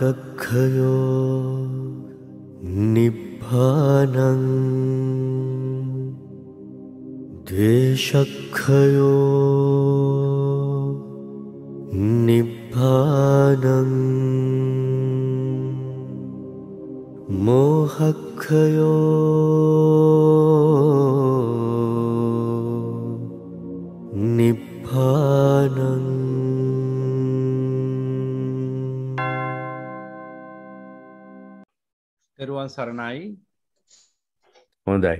कक्षयो निभानं द्वेषक्षयो निभानं मोहक्षयो තෙරුවන් සරණයි හොඳයි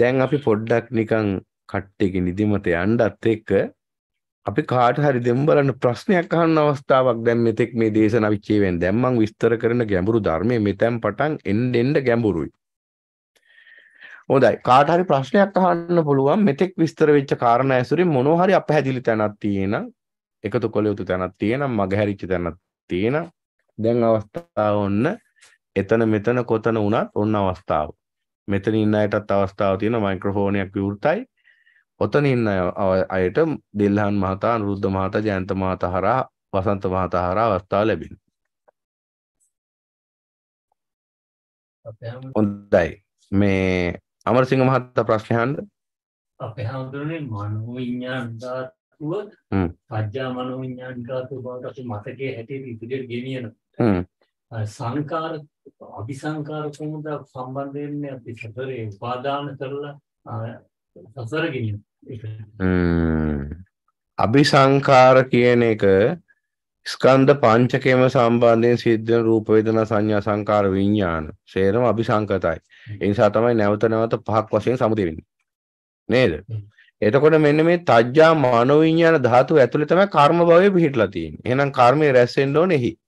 දැන් අපි පොඩ්ඩක් නිකන් කට්ටියගේ නිදිමත යන්නත් එක්ක අපි කාට හරි දෙමු බලන්න ප්‍රශ්නයක් අහන්න අවස්ථාවක් දැන් මෙතෙක් මේ දේශනා විචේවෙන් දැන් මම විස්තර කරන ගැඹුරු ධර්මයේ මෙතෙන් පටන් එන්න එන්න ගැඹුරුයි. හොඳයි කාට හරි ප්‍රශ්නයක් අහන්න පුළුවන් මෙතෙක් විස්තර වෙච්ච කාරණා ඇසුරින් මොනවා හරි අපහැදිලි තැනක් තියෙනම් එකතු කළ යුතු තැනක් තියෙනම් මගහැරිච්ච තැනක් තියෙනම් දැන් අවස්ථාව ඔන්න එතන මෙතන කොතන වුණත් ඔන්න අවස්ථාව. මෙතන ඉන්න අයටත් අවස්ථාව තියෙනවා මයික්‍රොෆෝනයක් විවෘතයි. ඔතන ඉන්න අයට දෙල්හන් මහතා, අනුරුද්ධ මහතා, ජයන්ත මහතා හරහා, වසන්ත මහතා හරහා අවස්ථාව ලැබෙනවා. හොඳයි. මේ අමරසිංහ මහතා ප්‍රශ්න අහන්න. අපේ හැඳුනේ මනෝවිඤ්ඤාණ ධාතුව පඤ්ඤා මනෝවිඤ්ඤාණ ධාතුව බවට මතකයේ හැටියට ඉදිරියට ගෙනියනවා. සංකාර අபிසංකාර කොහොමද සම්බන්ධ වෙන්නේ අපි සතරේ උපාදාන කරලා සතර ගිනියන ඒක අபிසංකාර කියන එක ස්කන්ධ පංචකයම සම්බන්ධයෙන් සිද්ධ වෙන රූප වේදනා සංඥා සංකාර විඥාන සේරම අபிසංකතයි. ඒ නිසා තමයි නැවත නැවත පහක් වශයෙන් සමුදේ වෙන්නේ. නේද? එතකොට මෙන්න මේ තජ්ජා මනෝවිඤ්ඤාණ ධාතුව ඇතුලේ තමයි කර්ම භවය පිහිටලා තියෙන්නේ. එහෙනම් කර්මය රැස් වෙන්න ඕනේ එහි.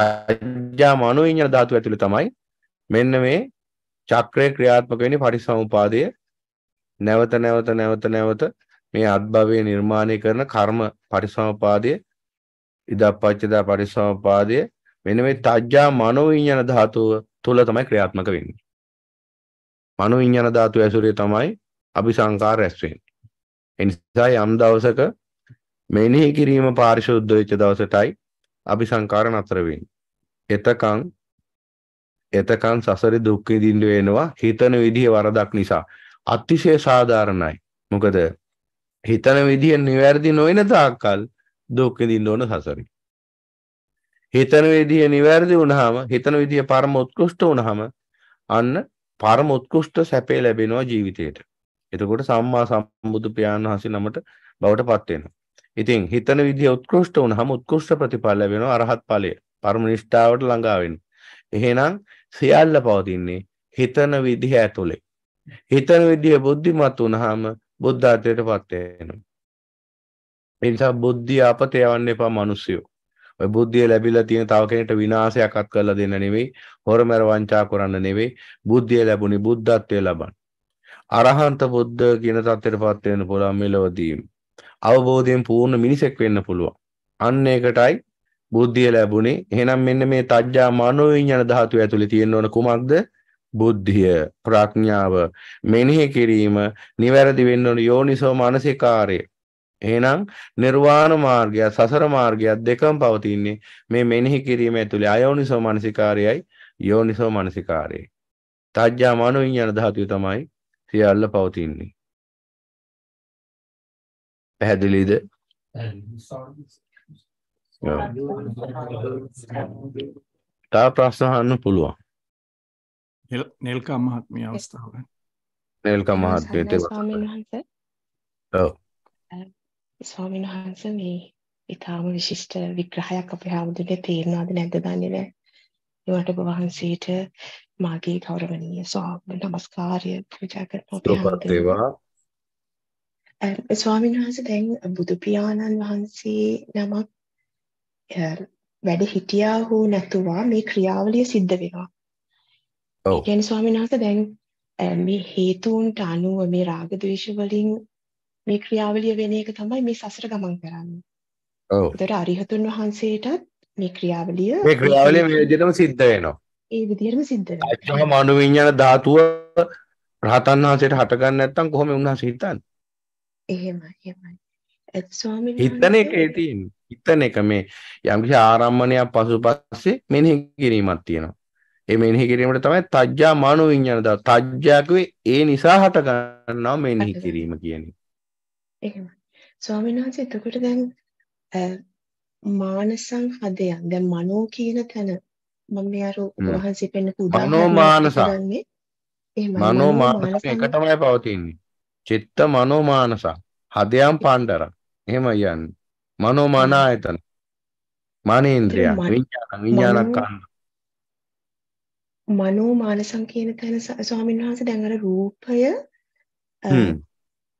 සජ්ජා මනෝවිඤ්ඤාණ ධාතුව ඇතුළේ තමයි මෙන්න මේ චක්‍රය ක්‍රියාත්මක වෙන්නේ පරිසමුපාදය නැවත නැවත නැවත නැවත මේ අත්භවයේ නිර්මාණය කරන කර්ම පරිසමුපාදය ඉදප්පච්චදා පරිසමුපාදය මෙන්න මේ තජ්ජා මනෝවිඤ්ඤාණ ධාතුව තුල තමයි ක්‍රියාත්මක වෙන්නේ මනෝවිඤ්ඤාණ ධාතුව ඇසුරේ තමයි අபிසංකාර රැස් වෙන්නේ එනිසා යම් දවසක මෙනෙහි කිරීම පාරිශුද්ධ වෙච්ච දවසටයි අபிසංකාර නතර එතකන් එතකන් සසරේ දුක් විඳින්න වෙනවා හිතන විදිහ වරදක් නිසා. අතිශය සාධාරණයි. මොකද හිතන විදිහ නිවැරදි නොවන තාක්කල් දුක් විඳින්න ඕන සසරේ. හිතන විදිහ නිවැරදි වුණාම හිතන විදිහ පරම උත්කෘෂ්ඨ වුණාම අන්න පරම උත්කෘෂ්ඨ සැපේ ලැබෙනවා ජීවිතේට. එතකොට සම්මා සම්බුදු පියාණන් වහන්සේ නමට බවට පත් වෙනවා. ඉතින් හිතන විදිය උත්කෘෂ්ට වුණාම උත්කෘෂ්ට ප්‍රතිඵල ලැබෙනවා අරහත් ඵලය. පරම නිෂ්ඨාවට ළඟා වෙන්න. එහෙනම් සියල්ල පවතින්නේ හිතන විදිහ ඇතුලේ. හිතන විදිය බුද්ධිමත් වුණාම බුද්ධත්වයටපත් වෙනවා. ඒ නිසා බුද්ධිය අපත යවන්න එපා මිනිස්සුયો. ඔය බුද්ධිය ලැබිලා තියෙන තව කෙනෙක්ට විනාශයක්වත් කරලා දෙන්න නෙවෙයි, හොරමර වංචා කරන්න නෙවෙයි, බුද්ධිය ලැබුණේ බුද්ධත්වයේ ලබන්න. අරහන්ත බුද්ධ කියන තත්ත්වයටපත් වෙන්න පුළුවන් මෙලොවදීම. අවබෝධයෙන් පූර්ණ මිනිසෙක් වෙන්න පුළුවන්. අන්න ඒකටයි බුද්ධිය ලැබුණේ. එහෙනම් මෙන්න මේ තජ්ජා මනෝවිඤ්ඤාණ ධාතුව ඇතුලේ තියෙන ඕන කුමක්ද? බුද්ධිය, ප්‍රඥාව, මෙනෙහි කිරීම, නිවැරදි වෙන්න ඕන යෝනිසෝ මානසිකාර්යය. එහෙනම් නිර්වාණ මාර්ගය සසර මාර්ගය දෙකම පවතින්නේ මේ මෙනෙහි කිරීම ඇතුලේ අයෝනිසෝ මානසිකාරයයි යෝනිසෝ මානසිකාරයයි. තාජ්ජා මනෝවිඤ්ඤාණ ධාතුව තමයි සියල්ල පවතින්නේ. පැහැදිලිද තව ප්‍රශ්න අහන්න පුළුවන් නෙල්කා මහත්මිය අවස්ථාව නෙල්කා මහත්මිය ඔව් ස්වාමීන් වහන්සේ මේ ඊටාම විශිෂ්ට විග්‍රහයක් අපේ හැමදෙන්නේ තේරෙනවද නැද්ද දන්නේ නැහැ ඒවට ඔබ වහන්සේට මාගේ ගෞරවනීය ස්වාමීන් නමස්කාරය පූජා කරනවා ස්වාමීන් වහන්ස දැන් බුදුපියාණන් වහන්සේ නමක් වැඩ හිටියා හෝ නැතුවා මේ ක්‍රියාවලිය සිද්ධ වෙනවා. ගැන ස්වාමීන් වහස දැන් මේ හේතුවන්ට අනුව මේ රාගදවේශවලින් මේ ක්‍රියාවලිය වෙන එක තමයි මේ සසර ගමන් කරන්න. දර අරිහතුන් වහන්සේටත් මේ ක්‍රියාවලිය ක්‍රියාවලිය වේජනම සිද්ධ වෙනවා. ඒ විදිරම සිද්ධ මනුවිඤ්ඥාන ධාතුව රහතන් වහසට හටගන්න ඇත්තම් කොහොම උන්හස හිතන්න එහෙම එහෙමයි. ඒත් ස්වාමීන් හිතන එකේ තියෙන හිතන එක මේ යම්කිසි ආරම්මණයක් පසුපස්සේ මෙනෙහි කිරීමක් තියෙනවා. ඒ මෙනෙහි කිරීමට තමයි තජ්ජා මනෝ විඤ්ඤාණ දාව. තජ්ජා ඒ නිසා හට ගන්නවා මෙනෙහි කිරීම කියන්නේ. එහෙමයි. ස්වාමීන් වහන්සේ එතකොට දැන් මානසං හදයක්. දැන් මනෝ කියන තැන මම මේ අර වහන්සේ පෙන්නපු උදාහරණය මනෝ මානසං. මනෝ මානසං එක තමයි පවතින්නේ. චිත්ත මනෝමානස හදයන් පාණ්ඩර එහෙම කියන්නේ මනෝමාන ආයතන මානේන්ද්‍රිය විඥාන විඥානකන්ද මනෝමානසං කියන තැන ස්වාමීන් වහන්සේ දැන් අර රූපය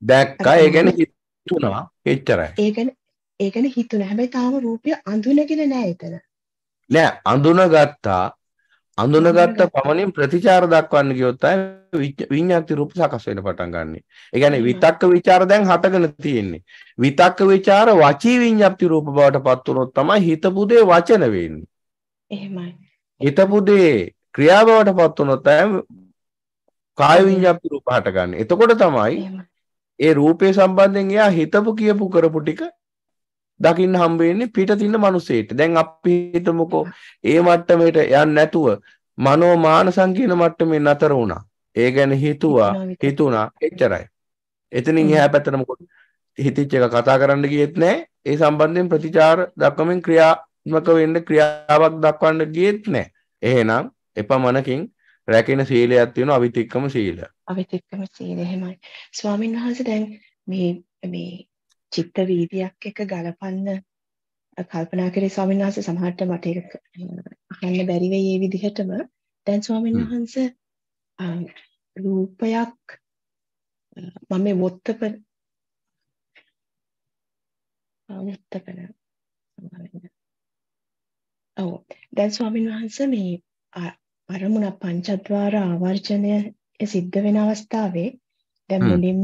දැක්කා ඒ කියන්නේ හිතුණා එච්චරයි ඒ කියන්නේ ඒ කියන්නේ හිතුණා හැබැයි තාම රූපය අඳුනගෙන නැහැ එතන නෑ අඳුනගත්තා අඳුනගත්ත පමණින් ප්‍රතිචාර දක්වන්න ගියොත් අය විඤ්ඤාති රූප සකස් වෙන්න පටන් ගන්නෙ. ඒ කියන්නේ විතක්ක ਵਿਚාර දැන් හටගෙන තියෙන්නේ. විතක්ක ਵਿਚාර වචී විඤ්ඤාති රූප බවට පත් වුණොත් තමයි හිතපු දේ වචන වෙන්නේ. එහෙමයි. හිතපු දේ ක්‍රියා බවට පත් වුණොත් අය කාය විඤ්ඤාති රූප හටගන්නේ. එතකොට තමයි ඒ රූපේ සම්බන්ධයෙන් එයා හිතපු කියපු කරපු ටික දකින්න හම්බ වෙන්නේ පිට තියෙන මිනිසෙට. දැන් අපි හිතමුකෝ ඒ මට්ටමේට යන්නේ නැතුව මනෝ මානසං කියන මට්ටමේ නතර වුණා. ඒ ගැන හිතුවා, හිතුණා, එච්චරයි. එතනින් එහා පැත්තට මොකද හිතච්ච එක කතා කරන්න ගියෙත් නැහැ. ඒ සම්බන්ධයෙන් ප්‍රතිචාර දක්වමින් ක්‍රියාත්මක වෙන්න ක්‍රියාවක් දක්වන්න ගියෙත් නැහැ. එහෙනම් එපමණකින් රැකෙන සීලයක් තියෙනවා අවිතික්කම සීල. අවිතික්කම සීල එහෙමයි. ස්වාමින් වහන්සේ දැන් මේ මේ චිත්ත වීදියක් එක ගලපන්න කල්පනා කරේ ස්වාමීන් වහන්සේ සමහරට මට ඒක අහන්න බැරි වෙයි මේ විදිහටම දැන් ස්වාමීන් වහන්සේ රූපයක් මම මේ වොත්තප වොත්තපන ඔව් දැන් ස්වාමීන් වහන්සේ මේ අරමුණ පංචද්වාර ආවර්ජනය සිද්ධ වෙන අවස්ථාවේ දැන් මුලින්ම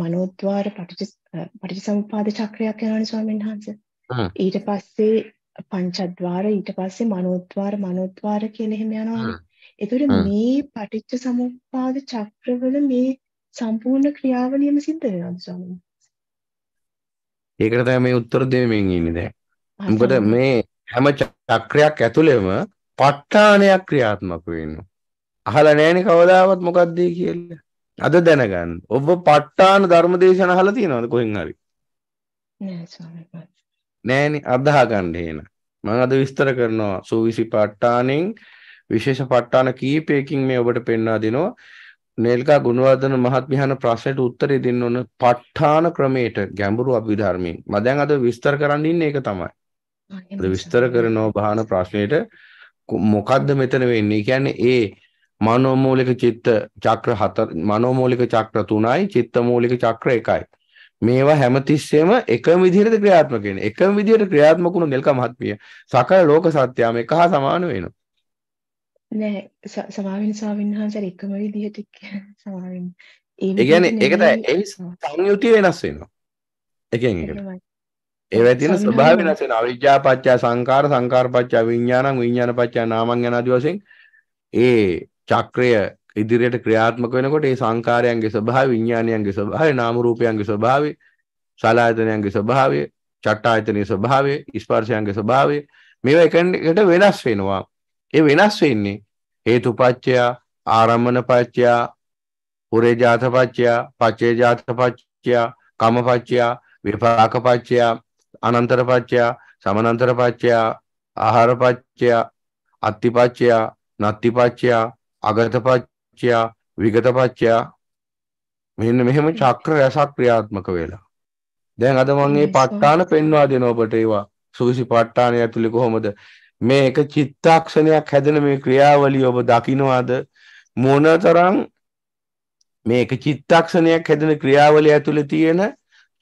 මනෝද්වාර පටිච්චසමුපාද චක්‍රයක් යනවනේ ස්වාමීන් වහන්සේ. ඊට පස්සේ පංචද්වාර ඊට පස්සේ මනෝද්වාර මනෝද්වාර කියලා එහෙම යනවානේ. ඒතකොට මේ පටිච්චසමුපාද චක්‍රවල මේ සම්පූර්ණ ක්‍රියාවලියම සිද්ධ වෙනවා ස්වාමීන් වහන්සේ. ඒකට තමයි මේ උත්තර දෙමින් ඉන්නේ දැන්. මොකද මේ හැම චක්‍රයක් ඇතුළෙම ප ဋ ාණයක් ක්‍රියාත්මක වෙනවා. අහලා නැහෙනි කවදාවත් මොකක්ද කියලා. අද දැනගන්න ඔබ පට්ටාන ධර්මදේශන අහලා තියෙනවද කොහෙන් හරි නෑනේ අදහගන්න හේන මම අද විස්තර කරනවා සූවිසි පට්ටාණෙන් විශේෂ පට්ටාන කීපයකින් මේ ඔබට පෙන්වා දෙනවා නේල්කා ගුණවර්ධන මහත්මියහන ප්‍රශ්නයට උත්තරේ දෙන්න ඕන පට්ටාන ක්‍රමයට ගැඹුරු අභිධර්මයෙන් මම දැන් අද විස්තර කරන්න ඉන්නේ ඒක තමයි අද විස්තර කරනවා බහන ප්‍රශ්නයට මොකද්ද මෙතන වෙන්නේ කියන්නේ ඒ මනෝමූලික චිත්ත චක්‍ර හතර මනෝමූලික චක්‍ර තුනයි චිත්තමූලික චක්‍ර එකයි. මේවා හැමතිස්සෙම එකම විදිහට ක්‍රියාත්මක වෙන. එකම විදිහට ක්‍රියාත්මක වුණු නෙල්ක මහත්මිය සකල ලෝක සත්‍යම එක හා සමාන වෙනවා. නෑ සමාවින් ස්වාමින්වහන්සේ එකම විදිහට සමාවින්. ඒ කියන්නේ ඒකද ඒ සංයුතිය වෙනස් වෙනවා. එකෙන් එකට. ඒවැ තියෙන ස්වභාව වෙනස් වෙනවා. අවිජ්ජා පත්‍ය සංකාර සංකාර පත්‍ය විඥානං විඥාන පත්‍ය නාමං යන ආදි වශයෙන් ඒ චක්‍රය ඉදිරියට ක්‍රියාත්මක වෙනකොට ඒ සංකාරයන්ගේ ස්වභාවය විඥානයන්ගේ ස්වභාවය නාම රූපයන්ගේ ස්වභාවය සලආයතනයන්ගේ ස්වභාවය චට්ටායතනයේ ස්වභාවය ස්පර්ශයන්ගේ ස්වභාවය මේවා එකට වෙනස් වෙනවා ඒ වෙනස් වෙන්නේ හේතුපත්‍ය ආරම්මනපත්‍ය උරේජාතපත්‍ය පච්චේජාතපත්‍ය කමපත්‍ය විපාකපත්‍ය අනන්තරපත්‍ය සමනන්තරපත්‍ය ආහාරපත්‍ය අත්තිපච්චය නත්තිපච්චයා අගතපච්චයා විගතපච්චයා මෙන්න මෙහෙම චක්‍ර රැසක් ක්‍රියාත්මක වෙලා. දැන් අද මම මේ ප ဋ ාණ පෙන්වා දෙනවා ඔබට ඒවා. සුවිසි ප ဋ ාණය ඇතුලේ කොහොමද මේ එක චිත්තක්ෂණයක් හැදෙන මේ ක්‍රියාවලිය ඔබ දකිනවාද මොනතරම් මේ එක චිත්තක්ෂණයක් හැදෙන ක්‍රියාවලිය ඇතුලේ තියෙන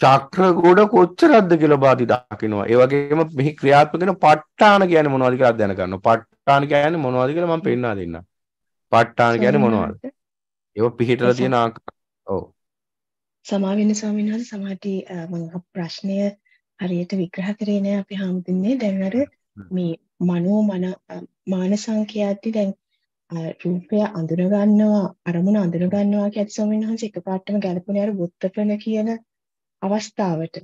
චක්‍ර ගොඩ කොච්චරක්ද කියලා බාදි දකිනවා. ඒ වගේම මෙහි ක්‍රියාත්මක වෙන ප ဋ ාණ කියන්නේ මොනවද කියලා දැනගන්න. ප ဋ ාණ කියන්නේ මොනවද කියලා මම පෙන්වා දෙන්නම්. පට්ටාන ගැන මොනවාද ඒව පිහිටල තියෙන ඔව සමාවෙන්න ස්වාමින්හස සමාටි ප්‍රශ්නය හරියට විග්‍රහ කරේන අපි හාමුදුන්නේ දැන්වර මේ මනෝ මන මාන සංඛ්‍යාති දැන් රූපය අඳුරගන්නවා අරමුණ අඳුරගන්නවා කියත් ස්වාමින්වහන්ස එක පාටම ගැලපුණ අර බුත්තපන කියන අවස්ථාවට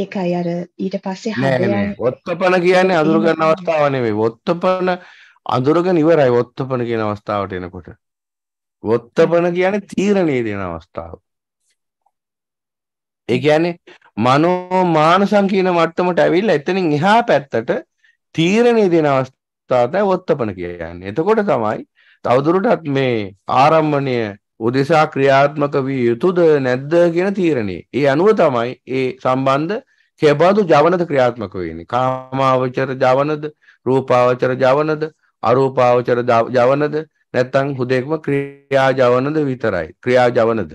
ඒකයි අර ඊට පස්සේ හදයන් ඔත්තපන කියන්නේ අඳුරගන්න අවස්ථාව නෙවෙයි ඔත්තපන අඳුරගෙන ඉවරයි ඔත්තපන කියන අවස්ථාවට එනකොට. ඔත්තපන කියන්නේ තීරණේ දෙන අවස්ථාව. ඒ කියන්නේ මනෝ මානසං කියන මට්ටමට ඇවිල්ලා එතනින් එහා පැත්තට තීරණේ දෙන අවස්ථාව තමයි ඔත්තපන කියන්නේ. එතකොට තමයි තවදුරටත් මේ ආරම්භණය උදෙසා ක්‍රියාත්මක විය යුතුද නැද්ද කියන තීරණේ. ඒ අනුව තමයි ඒ සම්බන්ධ කෙබඳු ජවනද ක්‍රියාත්මක වෙන්නේ. කාමාවචර ජවනද, රූපාවචර ජවනද, අරූපාවචර ජවනද නැත්නම් හුදෙකම ක්‍රියා ජවනද විතරයි ක්‍රියා ජවනද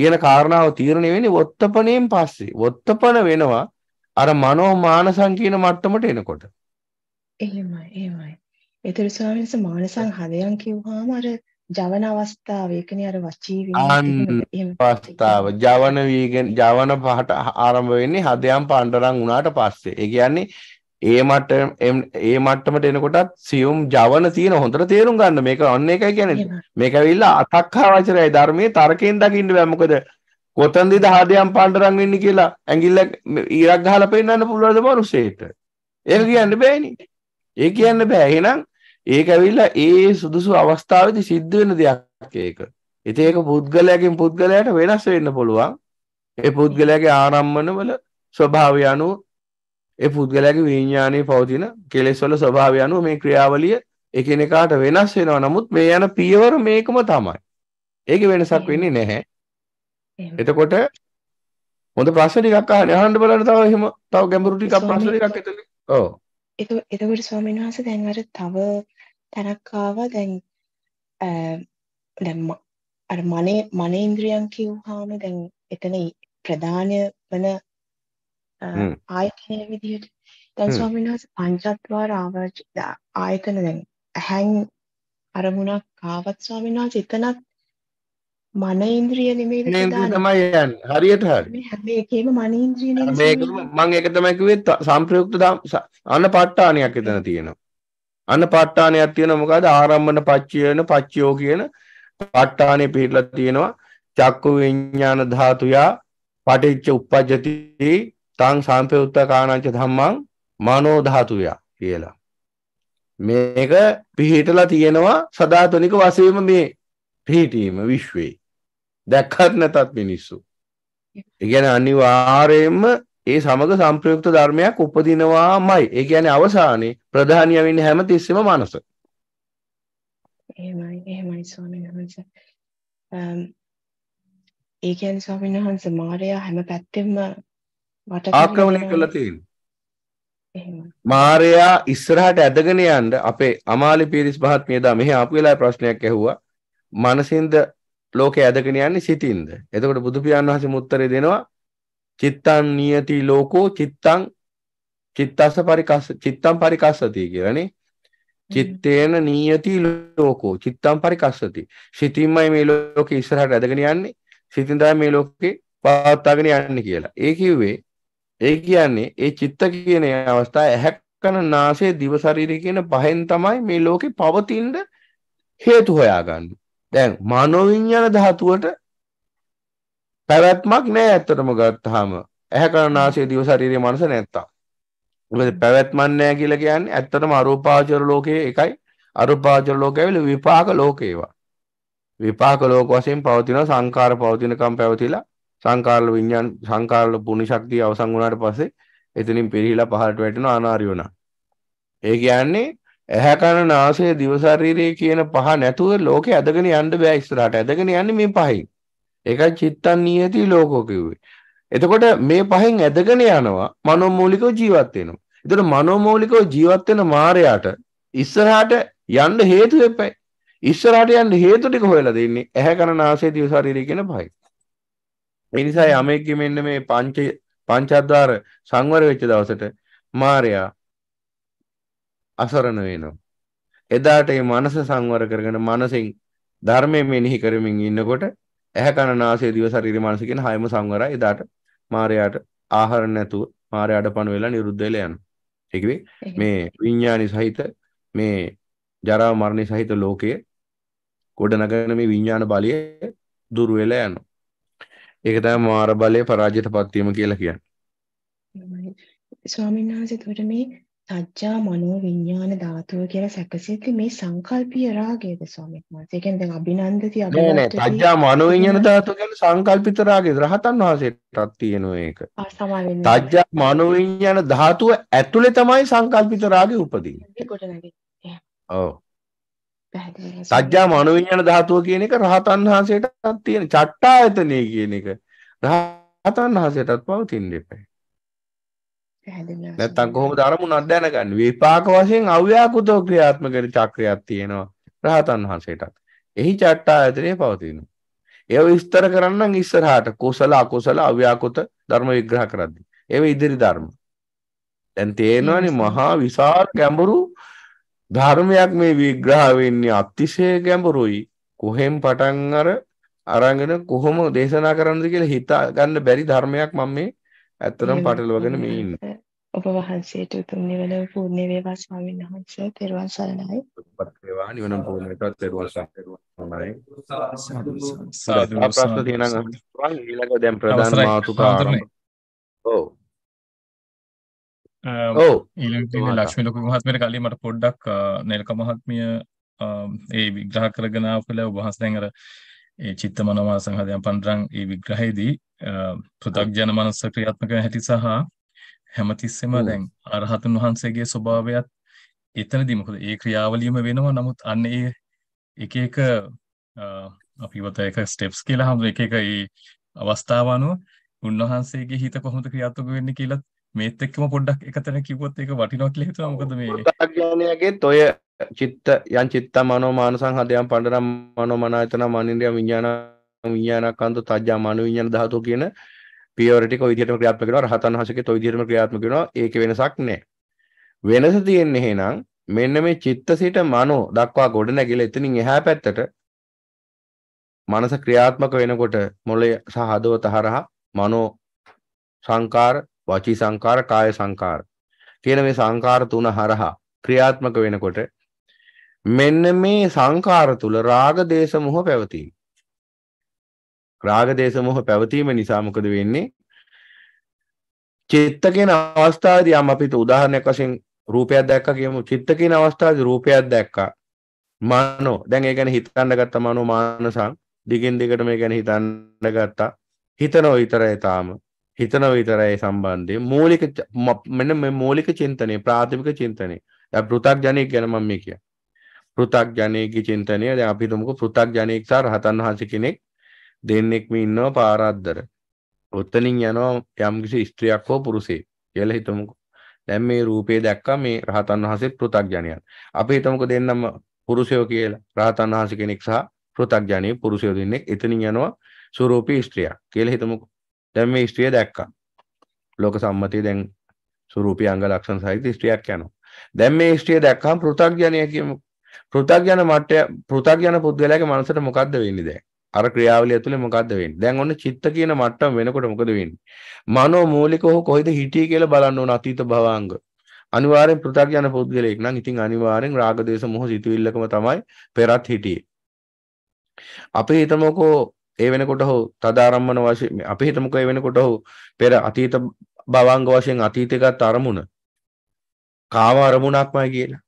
කියන කාරණාව තීරණය වෙන්නේ වොත්තපණයෙන් පස්සේ වොත්තපණ වෙනවා අර මනෝ මානසං කියන මට්ටමට එනකොට එහෙමයි එහෙමයි ඒතර ස්වාමීන්ස මානසං හදයන් කිව්වහම අර ජවන අවස්ථාව ඒ කියන්නේ අර වචී අවස්ථාව ජවන වීගෙන ජවන පහට ආරම්භ වෙන්නේ හදයන් පණ්ඩරම් වුණාට පස්සේ ඒ කියන්නේ ඒ මට ඒ මට්ටමට එනකොටත් සියුම් ජවන තියෙන හොඳට තේරුම් ගන්න මේක අන්න එකයි කියන්නේ මේක ඇවිල්ලා අතක්කාවචරය ධර්මයේ තර්කයෙන් දකින්න බෑ මොකද කොතනදද හදයන් පාණ්ඩරන් වෙන්නේ කියලා ඇඟිල්ල ඉරක් ගහලා පෙන්නන්න පුළුවන්ද මිනිස්සෙට ඒක කියන්න බෑනේ ඒ කියන්න බෑ එහෙනම් ඒක ඇවිල්ලා ඒ සුදුසු අවස්ථාවේදී සිද්ධ වෙන දෙයක් ඒක ඉතින් ඒක පුද්ගලයාගෙන් පුද්ගලයාට වෙනස් වෙන්න පුළුවන් ඒ පුද්ගලයාගේ ආරම්මන වල ස්වභාවය අනුව ඒ පුද්ගලයාගේ විඥානයේ පවතින කෙලෙස් වල ස්වභාවය අනුව මේ ක්‍රියාවලිය එකිනෙකාට වෙනස් වෙනවා. නමුත් මේ යන පියවර මේකම තමයි. ඒකේ වෙනසක් වෙන්නේ නැහැ. එතකොට හොඳ ප්‍රශ්න ටිකක් අහන්න අහන්න බලන්න තව එහෙම තව ගැඹුරු ටිකක් ප්‍රශ්න ටිකක් එතන. ඔව්. ඒක එතකොට ස්වාමීන් වහන්සේ දැන් අර තව තැනක් ආවා දැන් දැන් අර මනේ මනේ ඉන්ද්‍රියන් කියුවාම දැන් එතන ප්‍රධාන වන ආයතනය විදිහට දැන් ස්වාමීන් වහන්සේ පංචත්වාර ආවර්ජ ආයතන දැන් ඇහැන් අරමුණක් ආවත් ස්වාමීන් වහන්සේ එතනත් මන ඉන්ද්‍රිය නෙමෙයි තමයි යන්නේ හරියට හරි මේ හැම එකේම මන ඉන්ද්‍රිය නෙමෙයි මේකම මම ඒක තමයි කිව්වේ සම්ප්‍රයුක්ත අනපාට්ඨානියක් එතන තියෙනවා අනපාට්ඨානයක් තියෙනවා මොකද ආරම්භන පච්චයන පච්චයෝ කියන පාට්ඨානෙ පිළිලා තියෙනවා චක්කු විඥාන ධාතුයා පටිච්ච උප්පජ්ජති තං සම්පයුත්ත කාණංච ධම්මං මනෝධාතුය කියලා. මේක පිහිටලා තියෙනවා සදාතනික වශයෙන්ම මේ පිහිටීම විශ්වේ. දැක්කත් නැතත් මිනිස්සු. ඒ කියන්නේ අනිවාර්යයෙන්ම ඒ සමග සංප්‍රයුක්ත ධර්මයක් උපදිනවාමයි. ඒ කියන්නේ අවසානයේ ප්‍රධානිය වෙන්නේ හැම තිස්සෙම මනස. එහෙමයි එහෙමයි ස්වාමීන් වහන්සේ. ඒ කියන්නේ ස්වාමීන් වහන්සේ මායя හැම පැත්තෙම ආක්‍රමණය කළා තියෙන්නේ. මාරයා ඉස්සරහට ඇදගෙන යන්න අපේ අමාලි පීරිස් මහත්මියදා මෙහි ආපු වෙලාවේ ප්‍රශ්නයක් ඇහුවා. මනසින්ද ලෝකේ ඇදගෙන යන්නේ සිතින්ද? එතකොට බුදු පියාණන් වහන්සේ උත්තරේ දෙනවා චිත්තං නියති ලෝකෝ චිත්තං චිත්තස පරිකස්ස චිත්තං පරිකස්සති කියලානේ. චිත්තේන නියති ලෝකෝ චිත්තං පරිකස්සති. සිතින්මයි මේ ලෝකේ ඉස්සරහට ඇදගෙන යන්නේ. සිතින් තමයි මේ ලෝකේ පවත්වාගෙන යන්නේ කියලා. ඒ කිව්වේ ඒ කියන්නේ ඒ චිත්ත කියන අවස්ථාව ඇහැකන නාසය දිව ශරීරය කියන පහෙන් තමයි මේ ලෝකේ පවතින හේතු හොයාගන්නේ. දැන් මනෝවිඤ්ඤාණ ධාතුවට පැවැත්මක් නෑ ඇත්තටම ගත්තාම. ඇහැකන නාසය දිව ශරීරය මනස නැත්තම්. මොකද පැවැත්මක් නෑ කියලා කියන්නේ ඇත්තටම අරූපාවචර ලෝකයේ එකයි අරූපාවචර ලෝකයේවිල විපාක ලෝකේවා. විපාක ලෝක වශයෙන් පවතින සංකාර පවතිනකම් පැවතිලා සංකාරල විඤ්ඥාන් සංකාරල පුුණි ශක්තිය අවසං වුණට පස්සේ එතනින් පිරිහිලා පහට වැටෙන අනාරියෝන ඒ කියන්නේ ඇහැකණ නාසය දිවශරීරය කියන පහ නැතුව ලෝක ඇදගෙන යන්න බෑ ඉස්රට ඇදගෙන යන්න මේ පහයි එක චිත්තන් නියති ලෝකෝකිවේ එතකොට මේ පහෙන් ඇදගෙන යනවා මනොමූලිකව ජීවත් වෙනවා එතකොට මනෝමූලිකව ජීවත් වෙන මායයට ඉස්සරහට යන්න හේතු වෙපයි. ඉස්සරහට යන්න හේතු ටික හොයලා දෙන්නේ ඇහැ කන නාසය දිව ශරීරය කියන පහයි. මිනිසා යමෙක්ගේ මෙන්න මේ පංච පංචද්වාර සංවර වෙච්ච දවසට මාරයා අසරණ වෙනවා. එදාට මේ මනස සංවර කරගෙන මනසෙන් ධර්මයෙන් මෙනෙහි කරමින් ඉන්නකොට ඇහැ කන නාසය දිව ශරීරය මනස කියන හයම සංවරයි. එදාට මාරයාට ආහාර නැතුව මාරයාට පණ වෙලා නිරුද්ධ වෙලා යනවා. ඒ මේ විඥානි සහිත මේ ජරා මරණ සහිත ලෝකයේ ගොඩනගන මේ විඥාන බලය දුර වෙලා යනවා. ඒක තමයි මාර බලයේ පරාජයටපත් වීම කියලා කියන්නේ. ස්වාමීන් වහන්සේ උඩට මේ සත්‍ජා මනෝ විඥාන ධාතුව කියලා සැකසෙද්දි මේ සංකල්පීය රාගයද ස්වාමීන් වහන්සේ. ඒ කියන්නේ දැන් අභිනන්දති අභිනන්දති නෑ නෑ සත්‍ජා මනෝ විඥාන ධාතුව කියන්නේ සංකල්පිත රාගයද රහතන් වහන්සේටත් තියෙනවා ඒක. ආ සමා වෙන්නේ. සත්‍ජා මනෝ විඥාන ධාතුව ඇතුලේ තමයි සංකල්පිත රාගය උපදින්නේ. ඔව්. සත්‍යා මනෝවිඥාන ධාතුව කියන එක රහතන් වහන්සේටත් තියෙන චට්ටායතනෙ කියන එක රහතන් වහන්සේටත් පවතින්න එපා. නැත්තම් කොහොමද අරමුණක් දැනගන්නේ? විපාක වශයෙන් අව්‍යාකෘතෝ ක්‍රියාත්මක වෙන චක්‍රයක් තියෙනවා රහතන් වහන්සේටත්. එහි චට්ටායතනෙ පවතිනවා. ඒව විස්තර කරන්න ඉස්සරහට කුසල අකුසල අව්‍යාකෘත ධර්ම විග්‍රහ කරද්දී. ඒව ඉදිරි ධර්ම. දැන් තේරෙනවනේ මහා විශාල ගැඹුරු ධර්මයක් මේ විග්‍රහ වෙන්නේ අතිශය ගැඹුරුයි. කොහෙන් පටන් අර අරගෙන කොහොම දේශනා කරන්නද කියලා හිතා ගන්න බැරි ධර්මයක් මම මේ ඇත්තටම පටලවගෙන මේ ඉන්නේ. ඔබ වහන්සේට උතුම් නිවන පූර්ණ වේවා ස්වාමීන් වහන්සේ තෙරුවන් සරණයි. පත්වේවා නිවන පූර්ණ වේවා තෙරුවන් සරණයි. සාදු සාදු ප්‍රශ්න තියෙනවා. ඊළඟ දැන් ප්‍රධාන මාතෘකාව. ඔව්. ඊළඟ ලක්ෂ්මි ලොකු මහත්මයට කලින් මට පොඩ්ඩක් නෙල්ක මහත්මිය ඒ විග්‍රහ කරගෙන ආපල වහස් දැන් අර ඒ චිත්ත මනෝමා සංහදයන් පන්රන් ඒ විග්‍රහයේදී පෘථග්ජන මනස ක්‍රියාත්මක හැටි සහ හැමතිස්සෙම දැන් අරහතන් වහන්සේගේ ස්වභාවයත් එතනදී මොකද ඒ ක්‍රියාවලියම වෙනවා නමුත් අන්න ඒ එක එක අපි වත එක ස්ටෙප්ස් කියලා හඳු එක එක ඒ අවස්ථාව අනුව උන්වහන්සේගේ හිත කොහොමද ක්‍රියාත්මක වෙන්නේ කියලා මේත් එක්කම පොඩ්ඩක් එකතන කිව්වොත් ඒක වටිනවා කියලා හිතුවා මොකද මේ ඥානයගෙත් ඔය චිත්ත යන් චිත්ත මනෝ මාන සංහදයන් පණ්ඩරම් මනෝ මනායතන මනින්ද්‍රිය විඥාන විඥානකන්ත තජ්ජා මනෝ විඥාන ධාතු කියන පියෝරිටික ඔය විදිහටම ක්‍රියාත්මක වෙනවා රහතන් වහන්සේකෙත් ඔය විදිහටම ක්‍රියාත්මක වෙනවා ඒකේ වෙනසක් නැහැ වෙනස තියෙන්නේ එහෙනම් මෙන්න මේ චිත්ත සිට මනෝ දක්වා ගොඩ නැගිලා එතනින් එහා පැත්තට මනස ක්‍රියාත්මක වෙනකොට මොළය සහ හදවත හරහා මනෝ සංකාර වාචී සංකාර කාය සංකාර කියන මේ සංකාර තුන හරහා ක්‍රියාත්මක වෙනකොට මෙන්න මේ සංකාර තුල රාග දේශ මොහ පැවතීම රාග දේශ මොහ පැවතීම නිසා මොකද වෙන්නේ චිත්ත කියන අවස්ථාවේදී යම් අපිට උදාහරණයක් වශයෙන් රූපයක් දැක්කා කියමු චිත්ත කියන අවස්ථාවේදී රූපයක් දැක්කා මනෝ දැන් ඒ ගැන හිතන්න ගත්තා මනෝ මානසං දිගින් දිගට මේ ගැන හිතන්න ගත්තා හිතනෝ විතරයි තාම හිතන විතරයි සම්බන්ධය මූලික මෙන්න මේ මූලික චින්තනය ප්‍රාථමික චින්තනය පෘතක් ජනය ගැන මම මේ කිය පෘතක් ජනයකි චින්තනය දැන් අපි තුමුක පෘතක් ජනයෙක් සහ රහතන් වහන්සේ කෙනෙක් දෙන්නෙක් මේ ඉන්නවා පාරද්දර ඔතනින් යනවා යම්කිසි ස්ත්‍රියක් හෝ පුරුෂයෙක් කියලා හිතමුකෝ දැන් මේ රූපේ දැක්කා මේ රහතන් වහන්සේ පෘතක් ජනයන් අපි හිතමුකෝ දෙන්නම පුරුෂයෝ කියලා රහතන් වහන්සේ කෙනෙක් සහ පෘතක් ජනයේ පුරුෂයෝ දෙන්නෙක් එතනින් යනවා ස්වරූපී ස්ත්‍රියක් කියලා හිතමුකෝ දැන් මේ ස්ත්‍රිය දැක්කා. ලෝක සම්මතිය දැන් ස්වરૂපී අංග ලක්ෂණ සහිත ස්ත්‍රියක් යනවා. දැන් මේ ස්ත්‍රිය දැක්කම පෘථග්ජනය කියමු. පෘථග්ජන මට්ටය පෘථග්ජන පුද්ගලයාගේ මනසට මොකද්ද වෙන්නේ දැන්? අර ක්‍රියාවලිය තුළ මොකද්ද වෙන්නේ? දැන් ඔන්න චිත්ත කියන මට්ටම වෙනකොට මොකද වෙන්නේ? මනෝ මූලිකව කොහෙද හිටියේ කියලා බලන්න ඕන අතීත භවාංග. අනිවාර්යෙන් පෘථග්ජන පුද්ගලයෙක් නම් ඉතින් අනිවාර්යෙන් රාග දේශ මොහ සිතුවිල්ලකම තමයි පෙරත් හිටියේ. අපි හිතමුකෝ ඒ වෙනකොට හෝ තදාරම්මන වශයෙන් අපි හිතමුකෝ ඒ වෙනකොට හෝ පෙර අතීත භවංග වශයෙන් අතීතයකට අරමුණ කාම අරමුණක්මයි කියලා.